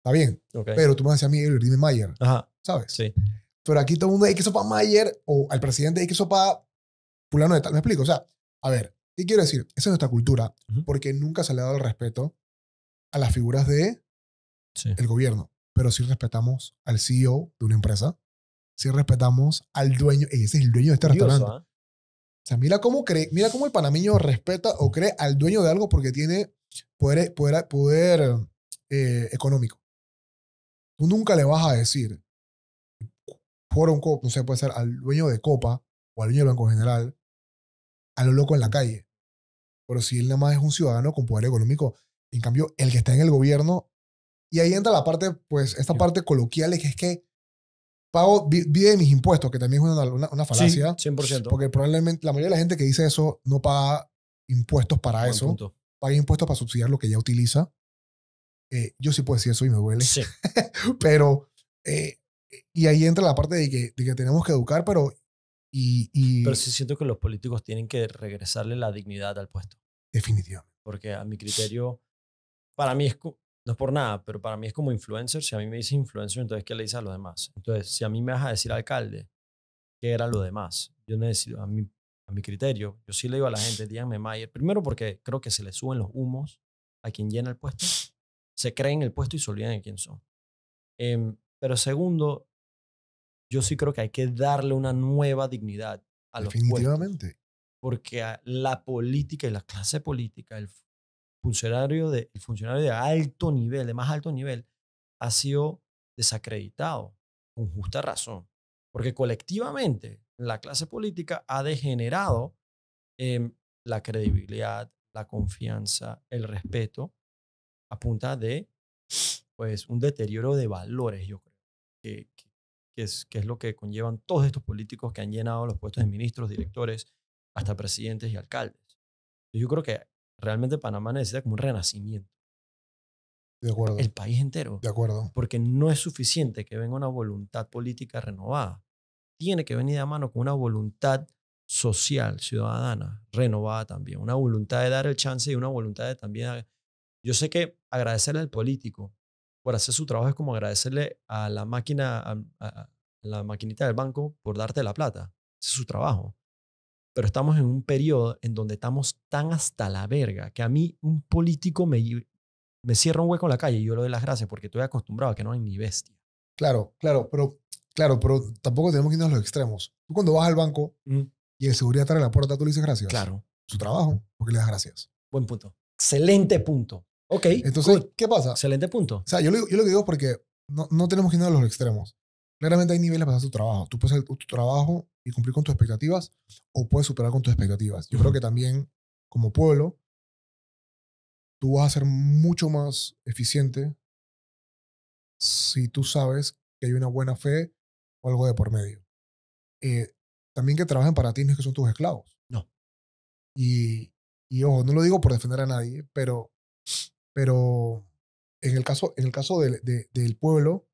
Speaker 2: Está bien. Pero tú me decías a mí, dime Mayer. ¿Sabes? Sí. Pero aquí todo el mundo, hay que sopa Mayer o al presidente, hay que sopa Pulano de tal. ¿Me explico? O sea, a ver, ¿qué quiero decir? Esa es nuestra cultura, porque nunca se le ha dado el respeto a las figuras de el gobierno. Pero sí respetamos al CEO de una empresa, sí respetamos al dueño, y ese es el dueño de este restaurante. ¿ah?
Speaker 1: O
Speaker 2: sea, mira cómo cree, mira cómo el panameño respeta o cree al dueño de algo porque tiene poder, eh, económico. Tú nunca le vas a decir, por un no sé, puede ser al dueño de Copa o al dueño del Banco General, a lo loco en la calle. Pero si él nada más es un ciudadano con poder económico, en cambio, el que está en el gobierno, y ahí entra la parte, pues, esta parte coloquial, es que pago, vive mis impuestos, que también es una, una, falacia. 100%. Porque probablemente la mayoría de la gente que dice eso no paga impuestos para eso. Paga impuestos para subsidiar lo que ya utiliza. Eh, yo sí puedo decir eso y me duele. pero, eh, y ahí entra la parte de que, tenemos que educar, pero...
Speaker 1: Y, Pero sí siento que los políticos tienen que regresarle la dignidad al puesto. Definitivamente. Porque a mi criterio, para mí es, no es por nada, pero para mí es como influencer. Si a mí me dice influencer, entonces ¿qué le dices a los demás? Entonces, si a mí me vas a decir alcalde, ¿qué era lo demás? Yo necesito, a mi, a mi criterio, yo sí le digo a la gente, díganme Mayer, primero porque creo que se le suben los humos a quien llena el puesto se creen el puesto y se olvidan de quién son. Em, pero segundo, yo sí creo que hay que darle una nueva dignidad a los Definitivamente. porque la política y la clase política, el funcionario, de, alto nivel, de más alto nivel, ha sido desacreditado, con justa razón. Porque colectivamente la clase política ha degenerado em, la credibilidad, la confianza, el respeto a punta de pues un deterioro de valores, yo creo, que, que, es, que es lo que conllevan todos estos políticos que han llenado los puestos de ministros, directores, hasta presidentes y alcaldes. Yo creo que realmente Panamá necesita como un renacimiento. De acuerdo. El país entero. De acuerdo. Porque no es suficiente que venga una voluntad política renovada. Tiene que venir de mano con una voluntad social, ciudadana, renovada también. Una voluntad de dar el chance y una voluntad de también yo sé que agradecerle al político por hacer su trabajo es como agradecerle a la máquina, a, la maquinita del banco por darte la plata. es su trabajo. Pero estamos en un periodo en donde estamos tan hasta la verga que a mí un político me, cierra un hueco en la calle y yo le doy las gracias porque estoy acostumbrado a que no hay ni bestia. Claro, claro, pero, claro, pero tampoco tenemos que irnos a los extremos. Tú
Speaker 2: cuando vas al banco mm. y el seguridad en la puerta, tú le dices gracias. Claro. Su trabajo, porque le das gracias. Buen punto. Excelente punto. Ok. Entonces, ¿qué pasa? Excelente punto. O sea, yo lo, yo lo digo porque no, no tenemos que ir a los extremos. Claramente hay niveles para hacer tu trabajo. Tú puedes hacer tu trabajo y cumplir con tus expectativas o puedes superar con tus expectativas. Yo creo que también, como pueblo, tú vas a ser mucho más eficiente si tú sabes que hay una buena fe o algo de por medio. Eh, también que trabajen para ti no es que son tus esclavos. No. Y, y ojo, no lo digo por defender a nadie, pero pero en el caso, en el caso del pueblo,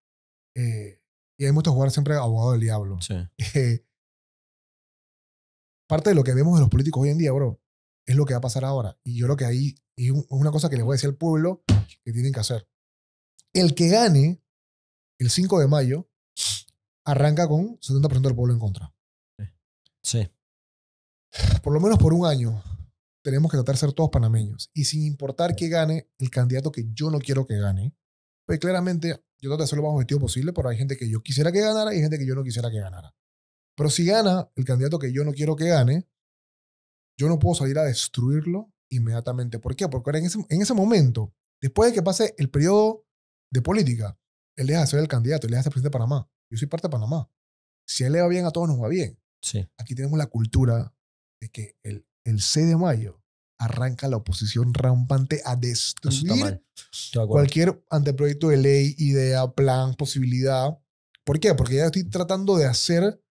Speaker 2: eh, y hay muchos jugar siempre abogado del diablo. Eh, parte de lo que vemos de los políticos hoy en día, bro, es lo que va a pasar ahora. Y yo creo que ahí es una cosa que les voy a decir al pueblo que tienen que hacer. El que gane el 5 de mayo arranca con 70% del pueblo en contra. sí. Por lo menos por un año tenemos que tratar de ser todos panameños. Y sin importar que gane el candidato que yo no quiero que gane, pues claramente yo trato de hacer lo más objetivo posible, pero hay gente que yo quisiera que ganara y hay gente que yo no quisiera que ganara. Pero si gana el candidato que yo no quiero que gane, yo no puedo salir a destruirlo inmediatamente. ¿Por qué? Porque en ese, en ese momento, después de que pase el periodo de política, él deja de ser el candidato, él deja de ser presidente de Panamá. Yo soy parte de Panamá. Si él le va bien, a todos nos va bien. Sí. Aquí tenemos la cultura de que el el 6 de mayo arranca la oposición rampante a destruir cualquier anteproyecto de ley, idea, plan, posibilidad. ¿Por qué? Porque ya estoy tratando de hacer,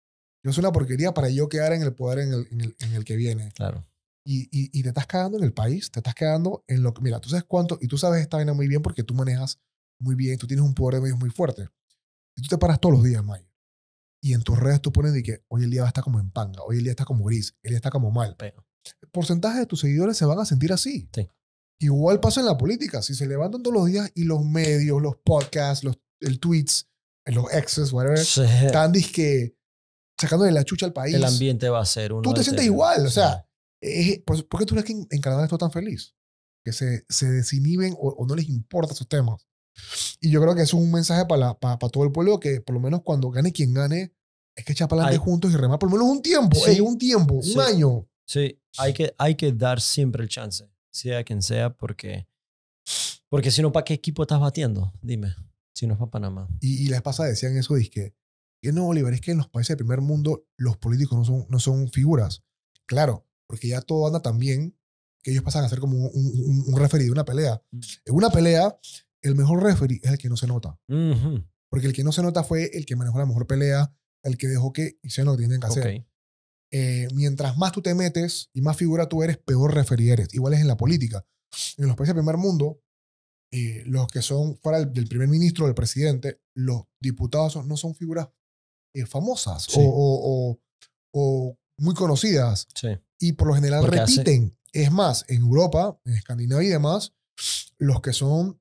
Speaker 2: yo soy una porquería para yo quedar en el poder en el, en el, que viene. Claro. Y, y, te estás quedando en el país, te estás quedando en lo que, mira, tú sabes cuánto, y tú sabes esta vaina muy bien porque tú manejas muy bien, tú tienes un poder de medios muy fuerte. Y tú te paras todos los días, Mayo. Y en tus redes tú pones de que hoy el día va a estar como en panga, hoy el día está como gris, el día está como mal. Pero porcentaje de tus seguidores se van a sentir así. Igual pasa en la política. Si se levantan todos los días y los medios, los podcasts, los el tweets, los exes, whatever, sí. están disque sacando de la chucha al país. El
Speaker 1: ambiente va a ser uno. Tú te sientes igual. O sea,
Speaker 2: ¿por, qué tú crees que en, Canadá esto tan feliz? Que se, se desinhiben o, no les importan sus temas. Y yo creo que es un mensaje para, para, todo el pueblo que por lo menos cuando gane quien gane, es que echa para adelante juntos y remar por lo menos un tiempo, sí. un tiempo, un año.
Speaker 1: Sí, hay que, hay que dar siempre el chance, sea quien sea, porque, porque si no, ¿para qué equipo estás batiendo? Dime, si no es para Panamá.
Speaker 2: Y, y las decían eso, dizque, que no, Oliver, es que en los países del primer mundo los políticos no son, no son figuras. Claro, porque ya todo anda tan bien que ellos pasan a ser como un, un, referee de una pelea. Mm. En una pelea, el mejor referee es el que no se nota. Porque el que no se nota fue el que manejó la mejor pelea, el que dejó que se lo que tienen que hacer. Eh, mientras más tú te metes y más figura tú eres, peor referida eres. Igual es en la política. En los países del primer mundo, eh, los que son fuera del primer ministro, o del presidente, los diputados no son figuras eh, famosas o, o, muy conocidas. Y por lo general repiten. Es más, en Europa, en Escandinavia y demás, los que son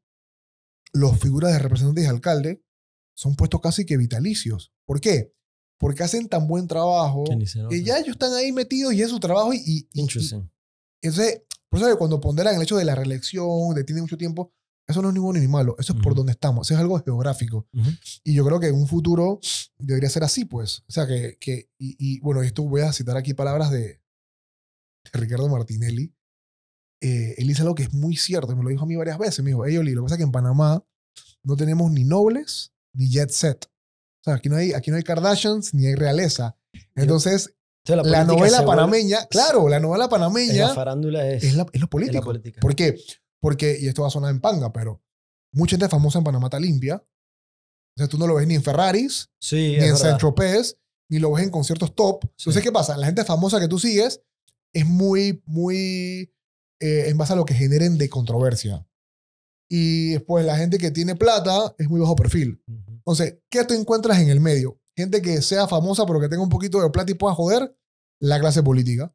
Speaker 2: los figuras de representantes de alcalde son puestos casi que vitalicios. ¿Por qué? porque hacen tan buen trabajo que ya ellos están ahí metidos y es su trabajo. Y, y, entonces, por eso que cuando ponderan el hecho de la reelección, de tiene mucho tiempo, eso no es ni bueno ni malo, eso es por donde estamos, eso es algo geográfico. Y yo creo que en un futuro debería ser así, pues. O sea, que, que y, bueno, esto voy a citar aquí palabras de, Ricardo Martinelli. Eh, él dice algo que es muy cierto, me lo dijo a mí varias veces, me dijo, lo que pasa es que en Panamá no tenemos ni nobles ni jet set aquí no hay, aquí no hay Kardashians ni hay realeza. Entonces, la, novela panameña, claro, la
Speaker 1: novela panameña. La farándula es. la, lo político. política.
Speaker 2: ¿Por qué? Porque, y esto va a sonar en panga, pero mucha gente famosa en Panamá está limpia. O sea, tú no lo ves ni en Ferraris, ni en Saint-Tropez, ni lo ves en conciertos top. Entonces, ¿qué pasa? La gente famosa que tú sigues es muy, muy eh, en base a lo que generen de controversia. Y después la gente que tiene plata es muy bajo perfil. Entonces, ¿qué tú encuentras en el medio? Gente que sea famosa pero que tenga un poquito de plata y pueda joder la clase política.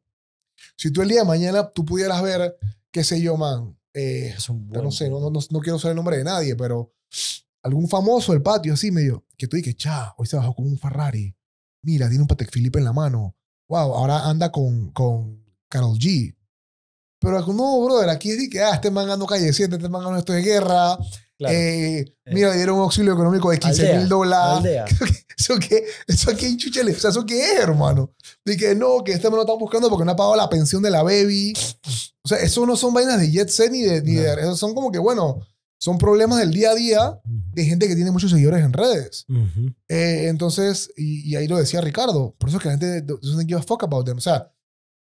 Speaker 2: Si tú el día de mañana tú pudieras ver, qué sé yo, man, eh, no sé, no, no, quiero usar el nombre de nadie, pero algún famoso del patio así medio, que tú dices, cha, hoy se bajó con un Ferrari. Mira, tiene un Patek Philippe en la mano. Wow, ahora anda con, con Carol G. Pero no, brother, aquí es de que, ah, este man ganó calle este man esto de guerra, eh, eh, mira, dieron un auxilio económico de 15 mil dólares. ¿Eso qué? o sea, ¿eso qué es, hermano? Dije, no, que este me lo están buscando porque no ha pagado la pensión de la baby. O sea, eso no son vainas de jet set ni de... Ni eso son como que, bueno, son problemas del día a día de gente que tiene muchos seguidores en redes. Eh, entonces, y, ahí lo decía Ricardo, por eso es que la gente doesn't give a fuck about O sea,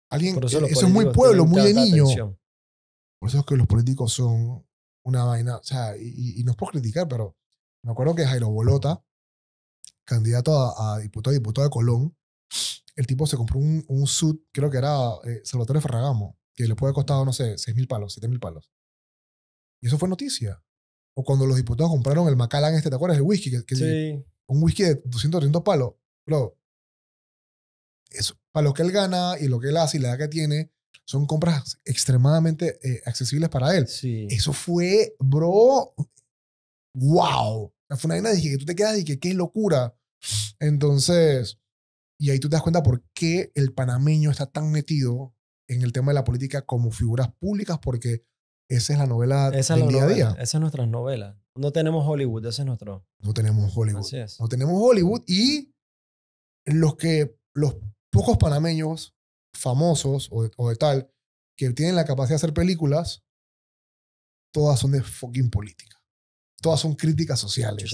Speaker 2: alguien... Eh, eso, es muy pueblo, muy de niño. Por eso es que los políticos son una vaina, o sea, y, y no es por criticar, pero me acuerdo que Jairo Bolota, candidato a, diputado, diputado de Colón, el tipo se compró un, un suit, creo que era eh, Salvatore Ferragamo, que le puede costar, no sé, 6 mil palos, 7 mil palos. Y eso fue noticia. O cuando los diputados compraron el Macallan este, ¿te acuerdas? El whisky. Que, que sí. Un whisky de 200, palos. pero eso, para lo que él gana y lo que él hace y la edad que tiene, son compras extremadamente eh, accesibles para él. Sí. Eso fue, bro, wow. Fue una vaina dije que tú te quedas y que qué locura. Entonces, y ahí tú te das cuenta por qué el panameño está tan metido en el tema de la política como figuras públicas, porque esa es la novela esa del día a día.
Speaker 1: Esa es nuestra novela. No tenemos Hollywood, ese es nuestro. No tenemos Hollywood. Así es. No tenemos Hollywood y los que los
Speaker 2: pocos panameños famosos o de, tal que tienen la capacidad de hacer películas, todas son de fucking política. Todas son críticas sociales.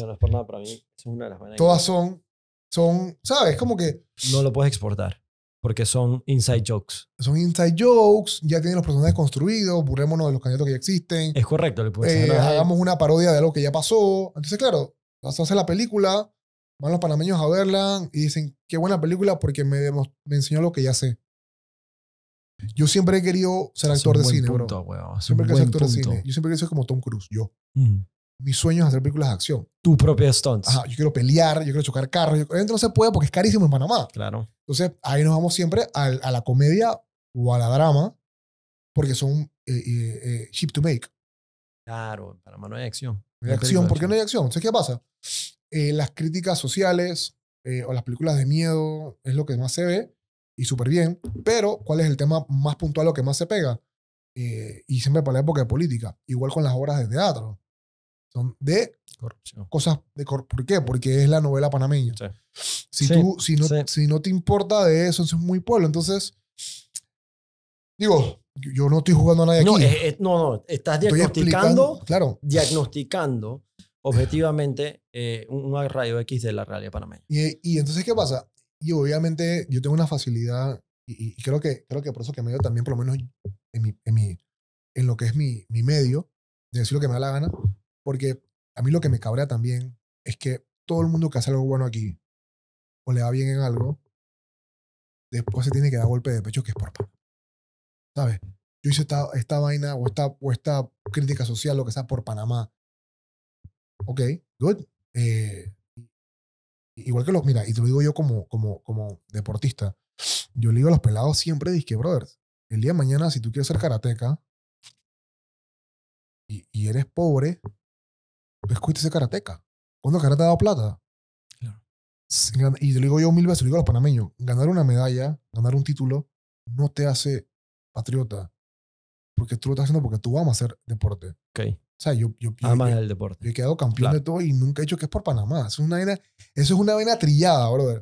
Speaker 2: todas son, son, ¿sabes? Como que... No lo puedes exportar. Porque son inside jokes. Son inside jokes, ya tienen los personajes construidos, burrémonos de los candidatos que ya existen. Es correcto, le eh, Hagamos una parodia de algo que ya pasó. Entonces, claro, vas a hacer la película, van los panameños a verla y dicen, qué buena película porque me, me enseñó lo que ya sé. Yo siempre he querido ser actor de cine, siempre he querido ser actor de cine. Yo siempre he querido ser como Tom Cruise, yo. Mm. Mi sueño es hacer películas de acción. Tu
Speaker 1: propia stunts. Ajá, yo
Speaker 2: quiero pelear, yo quiero chocar carros. Yo, no se puede porque es carísimo en Panamá. Claro. Entonces, ahí nos vamos siempre a, la comedia o a la drama porque son eh, eh, eh, cheap to make.
Speaker 1: Claro, en Panamá no hay acción. No hay acción, ¿por qué no
Speaker 2: hay acción? ¿sabes ¿qué pasa? Eh, las críticas sociales o las películas de miedo es lo que más se ve y súper bien, pero ¿cuál es el tema más puntual o que más se pega? Eh, y siempre para la época de política, igual con las obras de teatro. Son de Cosas de ¿Por qué? Porque es la novela panameña. Si, tú, si, no, si no te importa de eso, eso es muy pueblo. Entonces, digo, yo no estoy jugando a nadie no, aquí.
Speaker 1: no, no, estás diagnosticando, claro. diagnosticando objetivamente eh, un, un rayo X de la realidad panameña.
Speaker 2: Y, y entonces, ¿qué pasa? Y obviamente yo tengo una facilidad y, creo, que, creo que por eso que me dio también, por lo menos en, mi, en, mi, en lo que es mi, mi medio, de decir lo que me da la gana, porque a mí lo que me cabrea también es que todo el mundo que hace algo bueno aquí o le va bien en algo, después se tiene que dar golpe de pecho que es por pan. ¿Sabes? Yo hice esta, esta vaina o esta, o esta crítica social, lo que sea, por Panamá. Ok, good. Eh, igual que los, mira, y te lo digo yo como, como, como deportista, yo le digo a los pelados siempre, dije, Brothers el día de mañana si tú quieres ser karateca y, y eres pobre, pues cuídate karateca. ¿Cuándo karate ha dado plata? Claro. Y te lo digo yo mil veces, lo digo a los panameños, ganar una medalla, ganar un título, no te hace patriota, porque tú lo estás haciendo porque tú a hacer deporte. Okay. O sea, yo, yo, el deporte. Yo he quedado campeón de todo y nunca he hecho que es por Panamá. Eso es una vena, eso es una vena trillada, brother.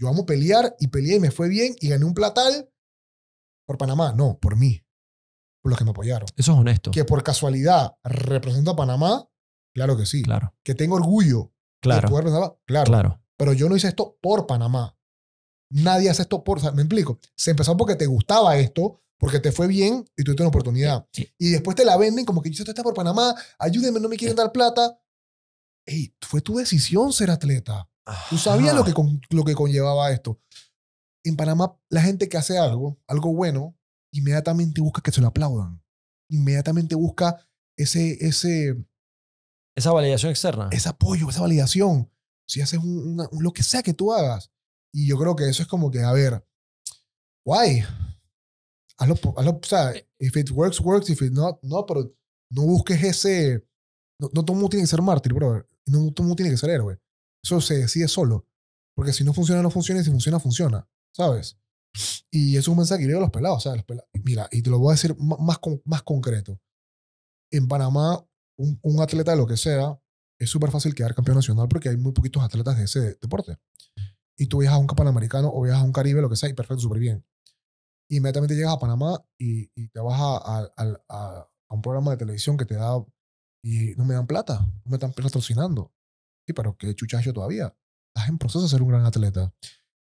Speaker 2: Yo amo pelear y peleé y me fue bien y gané un platal por Panamá. No, por mí. Por los que me apoyaron. Eso es honesto. Que por casualidad represento a Panamá, claro que sí. Claro. Que tengo orgullo claro. de poder claro. claro. Pero yo no hice esto por Panamá. Nadie hace esto por. me explico. Se empezó porque te gustaba esto, porque te fue bien y tuviste una oportunidad. Y después te la venden como que yo estoy por Panamá, ayúdenme, no me quieren eh. dar plata. Ey, fue tu decisión ser atleta. Tú sabías lo que, lo que conllevaba esto. En Panamá, la gente que hace algo, algo bueno, inmediatamente busca que se lo aplaudan. Inmediatamente busca ese, ese...
Speaker 1: Esa validación externa. Ese
Speaker 2: apoyo, esa validación. Si haces lo que sea que tú hagas. Y yo creo que eso es como que, a ver, guay, hazlo, o sea, eh. if it works, works, if it not, no, pero no busques ese, no, no todo mundo tiene que ser mártir, brother, no todo mundo tiene que ser héroe, eso se decide solo, porque si no funciona, no funciona, y si funciona, funciona, ¿sabes? Y eso es un mensaje que a los pelados, sea Los pelados. Mira, y te lo voy a decir más, más concreto. En Panamá, un, un atleta de lo que sea, es súper fácil quedar campeón nacional porque hay muy poquitos atletas de ese deporte. Y tú viajas a un panamericano o viajas a un caribe, lo que sea, y perfecto, súper bien inmediatamente llegas a Panamá y, te vas a, un programa de televisión que te da y no me dan plata, no me están patrocinando. Sí, pero qué chuchacho todavía. Estás en proceso de ser un gran atleta.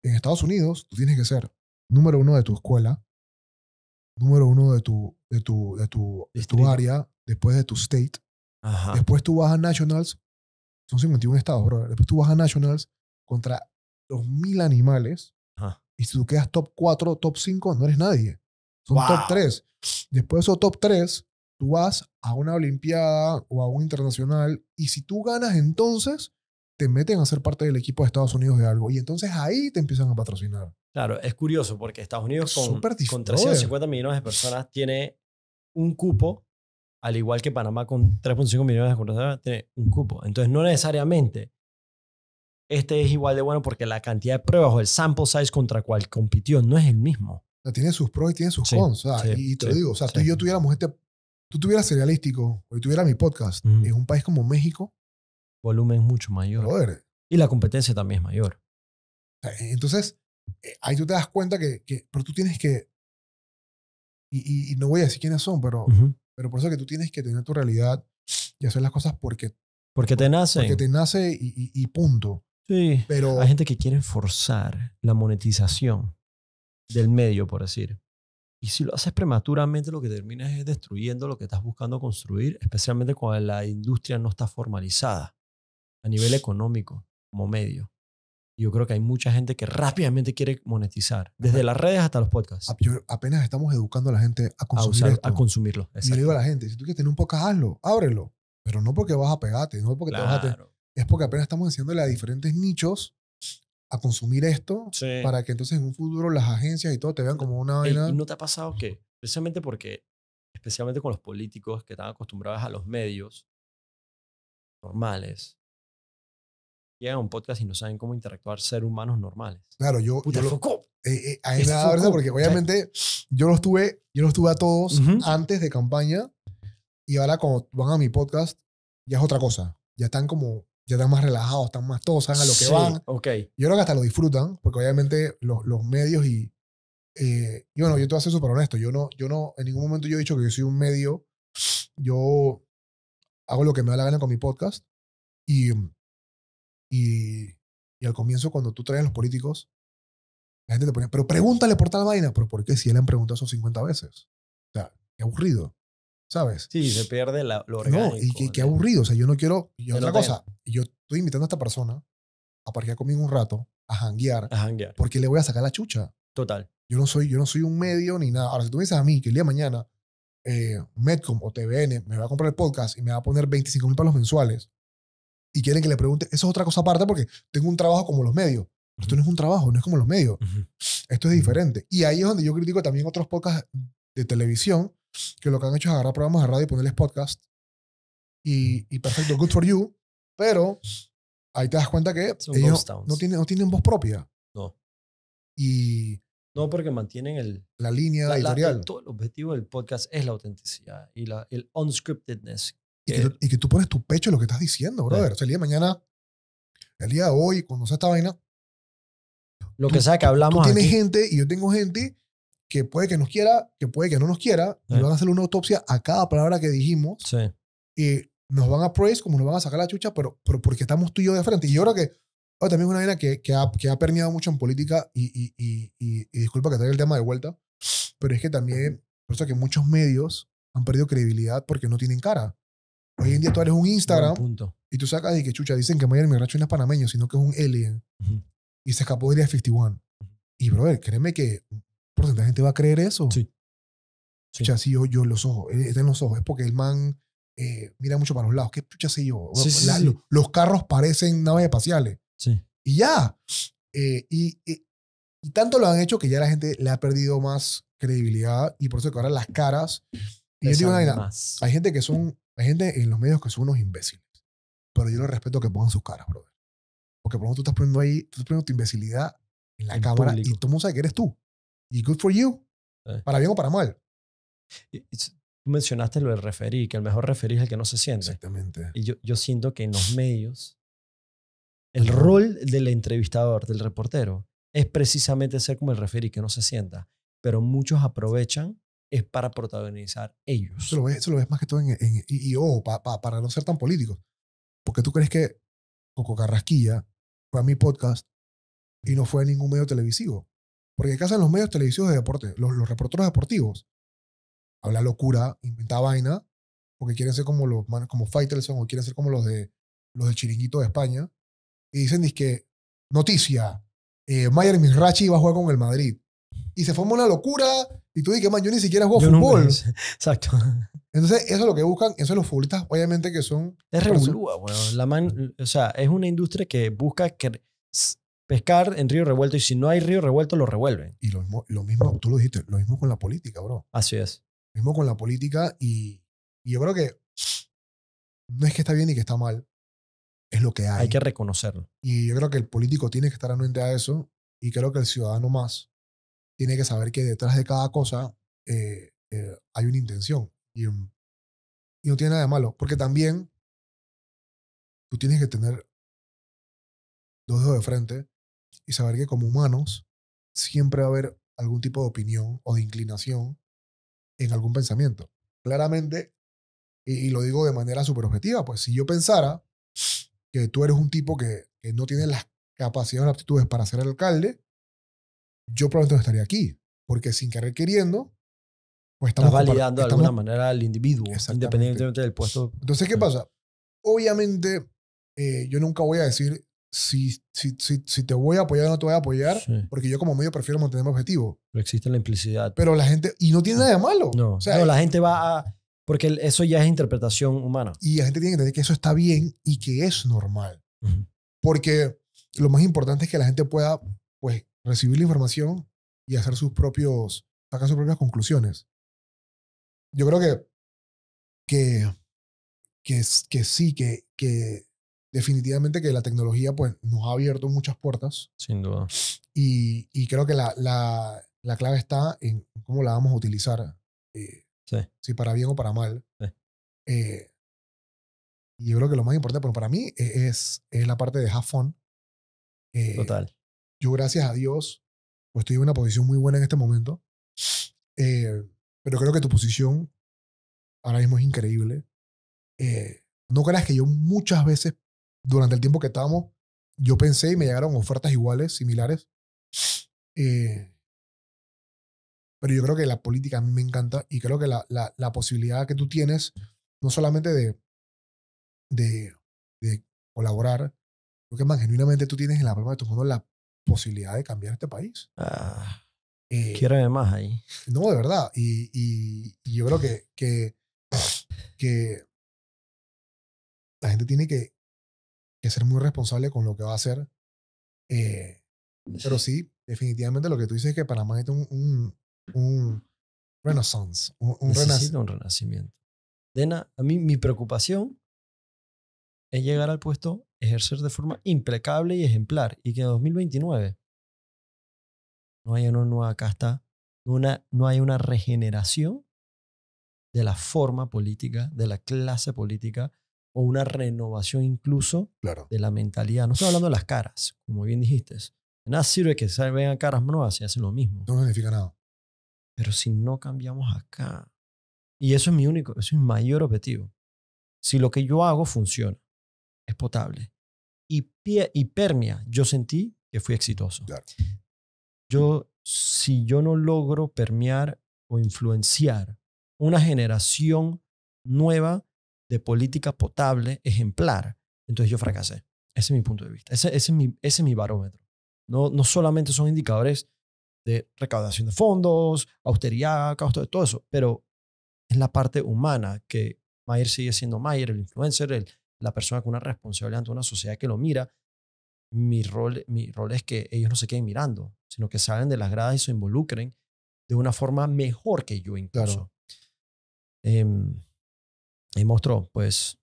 Speaker 2: En Estados Unidos, tú tienes que ser número uno de tu escuela, número uno de tu, de tu, de tu, de tu área, después de tu state. Después tú vas a Nationals, son 51 estados, bro. Después tú vas a Nationals contra 2.000 mil animales. Ajá. Y si tú quedas top 4, top 5, no eres nadie. Son top 3. Después de esos top 3, tú vas a una Olimpiada o a un internacional y si tú ganas entonces, te meten a ser parte del equipo de Estados Unidos de algo. Y entonces ahí te empiezan a patrocinar.
Speaker 1: Claro, es curioso porque Estados Unidos con, con 350 millones de personas tiene un cupo, al igual que Panamá con 3.5 millones de personas tiene un cupo. Entonces no necesariamente este es igual de bueno porque la cantidad de pruebas o el sample size contra cual compitió no es el mismo. O tiene sus pros y tiene sus cons. y te lo digo, o sea, yo tuviéramos este,
Speaker 2: tú tuvieras Serialístico, o tuviera mi podcast en un país como México. Volumen mucho mayor. y la competencia también es mayor. E, entonces, eh, ahí tú te das cuenta que, pero tú tienes que, y, no voy a decir quiénes son, pero, pero por eso que tú tienes que tener tu realidad y hacer las cosas porque...
Speaker 1: Porque te nace. Porque te nace y punto. Sí. Pero hay gente que quiere forzar la monetización del medio, por decir. Y si lo haces prematuramente, lo que terminas es destruyendo lo que estás buscando construir, especialmente cuando la industria no está formalizada a nivel económico como medio. Yo creo que hay mucha gente que rápidamente quiere monetizar, desde las redes hasta los podcasts.
Speaker 2: apenas estamos educando a la gente a consumir a A consumirlo. Y le digo a la gente, si tú quieres tener un podcast, hazlo, ábrelo. Pero no porque vas a pegarte, no porque te vas a es porque apenas estamos haciéndole a diferentes nichos a consumir esto para que entonces en un futuro las agencias y todo te vean como una vaina. ¿Y no
Speaker 1: te ha pasado que, precisamente porque, especialmente con los políticos que están acostumbrados a los medios normales, llegan a un podcast y no saben cómo interactuar ser humanos normales? Claro, yo. Puta, yo eh, eh, verdad porque obviamente
Speaker 2: yo los tuve, yo los tuve a todos antes de campaña y ahora cuando van a mi podcast ya es otra cosa. Ya están como ya están más relajados, están más todos saben a lo que van. Okay. Yo creo que hasta lo disfrutan, porque obviamente los, los medios y, eh, y bueno, yo te voy a ser súper honesto, yo no, yo no, en ningún momento yo he dicho que yo soy un medio, yo hago lo que me da la gana con mi podcast y, y, y al comienzo cuando tú traes a los políticos, la gente te pone pero pregúntale por tal vaina, pero ¿por qué si él le han preguntado eso 50 veces? O sea, qué aburrido. ¿sabes? Sí, se
Speaker 1: pierde la, lo orgánico. No,
Speaker 2: y, qué, aburrido. O sea, yo no quiero. Y otra cosa, yo estoy invitando a esta persona a parquear conmigo un rato, a janguear, a porque le voy a sacar la chucha. Total. Yo no soy, yo no soy un medio ni nada. Ahora, si tú me dices a mí que el día de mañana eh, Medcom o TVN me va a comprar el podcast y me va a poner 25 mil palos mensuales y quieren que le pregunte, eso es otra cosa aparte porque tengo un trabajo como los medios. Pero esto no es un trabajo, no es como los medios. Esto es diferente. Y ahí es donde yo critico también otros podcasts de televisión que lo que han hecho es agarrar programas de radio y ponerles podcast. Y, mm. y perfecto, good for you. Pero ahí te das cuenta que ellos no tienen, no tienen voz propia. No. Y.
Speaker 1: No, porque mantienen el, la línea editorial. todo el objetivo del podcast es la autenticidad y la, el unscriptedness. Y que,
Speaker 2: que, tú pones tu pecho en lo que estás diciendo, brother. O sea, el día de mañana, el día de hoy, cuando sea esta vaina.
Speaker 1: Lo que sea que hablamos. Tú tienes gente y
Speaker 2: yo tengo gente que puede que nos quiera, que puede que no nos quiera, y van a hacer una autopsia a cada palabra que dijimos. Sí. Y nos van a praise como nos van a sacar la chucha, pero, porque estamos tú y yo de frente. Y yo creo que oh, también es una vaina que, que, ha, que ha permeado mucho en política, y, y, y, disculpa que traiga el tema de vuelta, pero es que también, por eso que muchos medios han perdido credibilidad porque no tienen cara. Hoy en día tú eres un Instagram punto. y tú sacas y que chucha, dicen que Mayer Migracho no es panameño, sino que es un alien. Y se escapó de 51. Y, brother, créeme que porcentaje de gente va a creer eso? Sí. sí. yo, yo los ojos, eh, Estén los ojos, es porque el man eh, mira mucho para los lados. ¿Qué chucha yo? los, carros parecen naves espaciales. Sí. Y ya. Eh, y, tanto lo han hecho que ya la gente le ha perdido más credibilidad y por eso que ahora las caras. Y yo digo, hay, hay gente que son, hay gente en los medios que son unos imbéciles. Pero yo les respeto que pongan sus caras, brother. Porque por menos tú estás poniendo ahí, tú estás poniendo tu imbecilidad en la cámara y todo el mundo sabe que eres tú.
Speaker 1: Y good for you. Eh. Para bien o para mal. Tú mencionaste lo del referí, que el mejor referí es el que no se siente. Exactamente. Y yo, yo siento que en los medios, el rol del entrevistador, del reportero, es precisamente ser como el referí, que no se sienta. Pero muchos aprovechan es para protagonizar ellos. Eso lo ves, eso lo ves más que todo en... y, ojo, para no ser tan políticos. Porque tú crees que Coco
Speaker 2: Carrasquilla fue a mi podcast y no fue a ningún medio televisivo. Porque ¿qué hacen los medios televisivos de deporte? Los, los reporteros deportivos. Habla locura, inventa vaina, porque quieren ser como los como Faitelson o quieren ser como los de los del chiringuito de España. Y dicen, que noticia, eh, Mayer Misrachi va a jugar con el Madrid. Y se forma una locura y tú dices, man, yo ni siquiera juego yo fútbol. Exacto. Entonces, eso es lo que buscan, eso es los futbolistas, obviamente, que son... Es revolúa,
Speaker 1: La o sea, es una industria que busca que pescar en río revuelto y si no hay río revuelto, lo revuelven. Y lo
Speaker 2: mismo, lo mismo tú lo dijiste, lo mismo con la política, bro. Así es.
Speaker 1: Lo mismo con la política y,
Speaker 2: yo creo que no es que está bien y que está mal, es lo que hay. Hay que reconocerlo. Y yo creo que el político tiene que estar anuente a eso y creo que el ciudadano más tiene que saber que detrás de cada cosa eh, eh, hay una intención y, mm, y no tiene nada de malo, porque también tú tienes que tener dos dedos de frente y saber que como humanos siempre va a haber algún tipo de opinión o de inclinación en algún pensamiento. Claramente, y, lo digo de manera súper objetiva, pues si yo pensara que tú eres un tipo que, que no tiene las capacidades o las aptitudes para ser alcalde, yo probablemente no estaría aquí, porque sin querer queriendo,
Speaker 1: pues estamos... Estás validando de alguna manera al individuo, independientemente del puesto.
Speaker 2: Entonces, ¿qué pasa? Obviamente, eh, yo nunca voy a decir si, si, si, si te voy a apoyar o no te voy a apoyar, porque yo como medio prefiero mantenerme objetivo.
Speaker 1: Pero existe la implicidad. Pero la gente, y no tiene nada de malo. No, o sea, la eh, gente va a, porque eso ya es interpretación humana. Y la gente tiene que entender que eso está bien y que es normal.
Speaker 2: Porque lo más importante es que la gente pueda, pues, recibir la información y hacer sus propios, sacar sus propias conclusiones. Yo creo que, que, que, que sí, que, que definitivamente que la tecnología pues, nos ha abierto muchas puertas. Sin duda. Y, creo que la, la, clave está en cómo la vamos a utilizar, eh, sí. si para bien o para mal. Eh, y yo creo que lo más importante, para mí, e, es, la parte de have fun. Eh, Total. Yo, gracias a Dios, pues, estoy en una posición muy buena en este momento. pero creo que tu posición ahora mismo es increíble. no creas que yo muchas veces durante el tiempo que estábamos, yo pensé y me llegaron ofertas iguales, similares. Eh, pero yo creo que la política a mí me encanta y creo que la, la, la posibilidad que tú tienes, no solamente de, de, de colaborar, creo que más genuinamente tú tienes en la palma de tu mano la posibilidad de cambiar este país. Ah, ver eh, más ahí. No, de verdad. Y, y, y yo creo que, que, que la gente tiene que, que ser muy responsable con lo que va a hacer. Eh, pero sí, definitivamente lo que tú dices es que Panamá es un, un, un renaissance, un,
Speaker 1: renacimiento. Dena, a mí mi preocupación es llegar al puesto, ejercer de forma impecable y ejemplar y que en 2029 no haya una nueva casta, una, no haya una regeneración de la forma política, de la clase política, o una renovación incluso de la mentalidad. No estoy hablando de las caras, como bien dijiste. nada sirve que se caras nuevas y hacen lo mismo. No significa nada. Pero si no cambiamos acá, y eso es mi único, es mi mayor objetivo. Si lo que yo hago funciona, es potable y, pie, y yo sentí que fui exitoso. Yo, si yo no logro permear o influenciar una generación nueva de política potable ejemplar, entonces yo fracasé. Ese es mi punto de vista, ese, es, mi, ese mi barómetro. No, no solamente son indicadores de recaudación de fondos, austeridad, costo, todo eso, pero es la parte humana que Mayer sigue siendo Mayer, el influencer, la persona con una responsabilidad ante una sociedad que lo mira. Mi rol, mi rol es que ellos no se queden mirando, sino que salen de las gradas y se involucren de una forma mejor que yo incluso. Claro. Em, y mostró, pues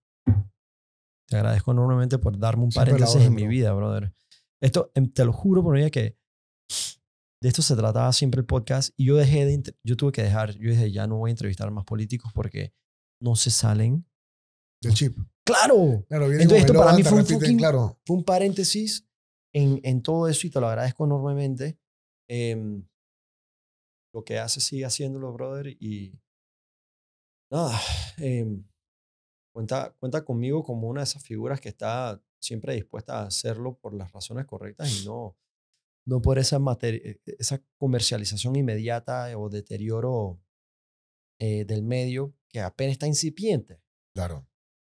Speaker 1: te agradezco enormemente por darme un paréntesis en mi vida, brother. Esto, em, te lo juro por mí, que de esto se trataba siempre el podcast y yo dejé de, yo tuve que dejar, yo dije, ya no voy a entrevistar más políticos porque no se salen. Del chip. ¡Claro! claro Entonces esto para mí fue un, paréntesis en, en, todo eso y te lo agradezco enormemente. Em, lo que hace sigue haciéndolo, brother, y nada, em, cuenta, conmigo como una de esas figuras que está siempre dispuesta a hacerlo por las razones correctas y no, no por esa, eh, eh, esa comercialización inmediata o deterioro eh, del medio que apenas está incipiente. Claro,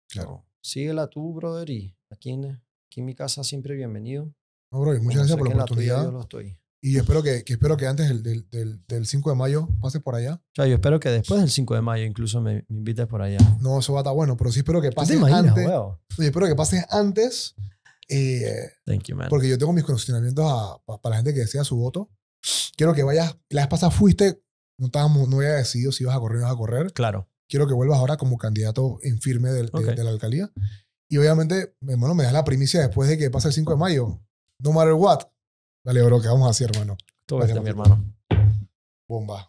Speaker 1: claro. síguela tú, brother, y aquí en, aquí en mi casa siempre bienvenido. No, muchas gracias por la oportunidad. lo estoy.
Speaker 2: Y espero que, que espero que antes del, del, del, 5 de mayo pases por allá.
Speaker 1: yo espero que después del 5 de mayo incluso me, invites por allá.
Speaker 2: No, eso va a estar bueno, pero sí espero que pases antes. Yo espero que pases antes. Eh,
Speaker 1: Thank you, man. Porque
Speaker 2: yo tengo mis conocimientos para la gente que desea su voto. Quiero que vayas. La vez pasada fuiste, no estábamos, no había decidido si ibas a correr o no ibas a correr. Claro. Quiero que vuelvas ahora como candidato en firme de, de la alcaldía. Y obviamente, hermano, me das la primicia después de que pase el 5 de mayo. No matter what. Dale, bro, vamos así, hermano. Todo Gracias, mi hermano. Bomba.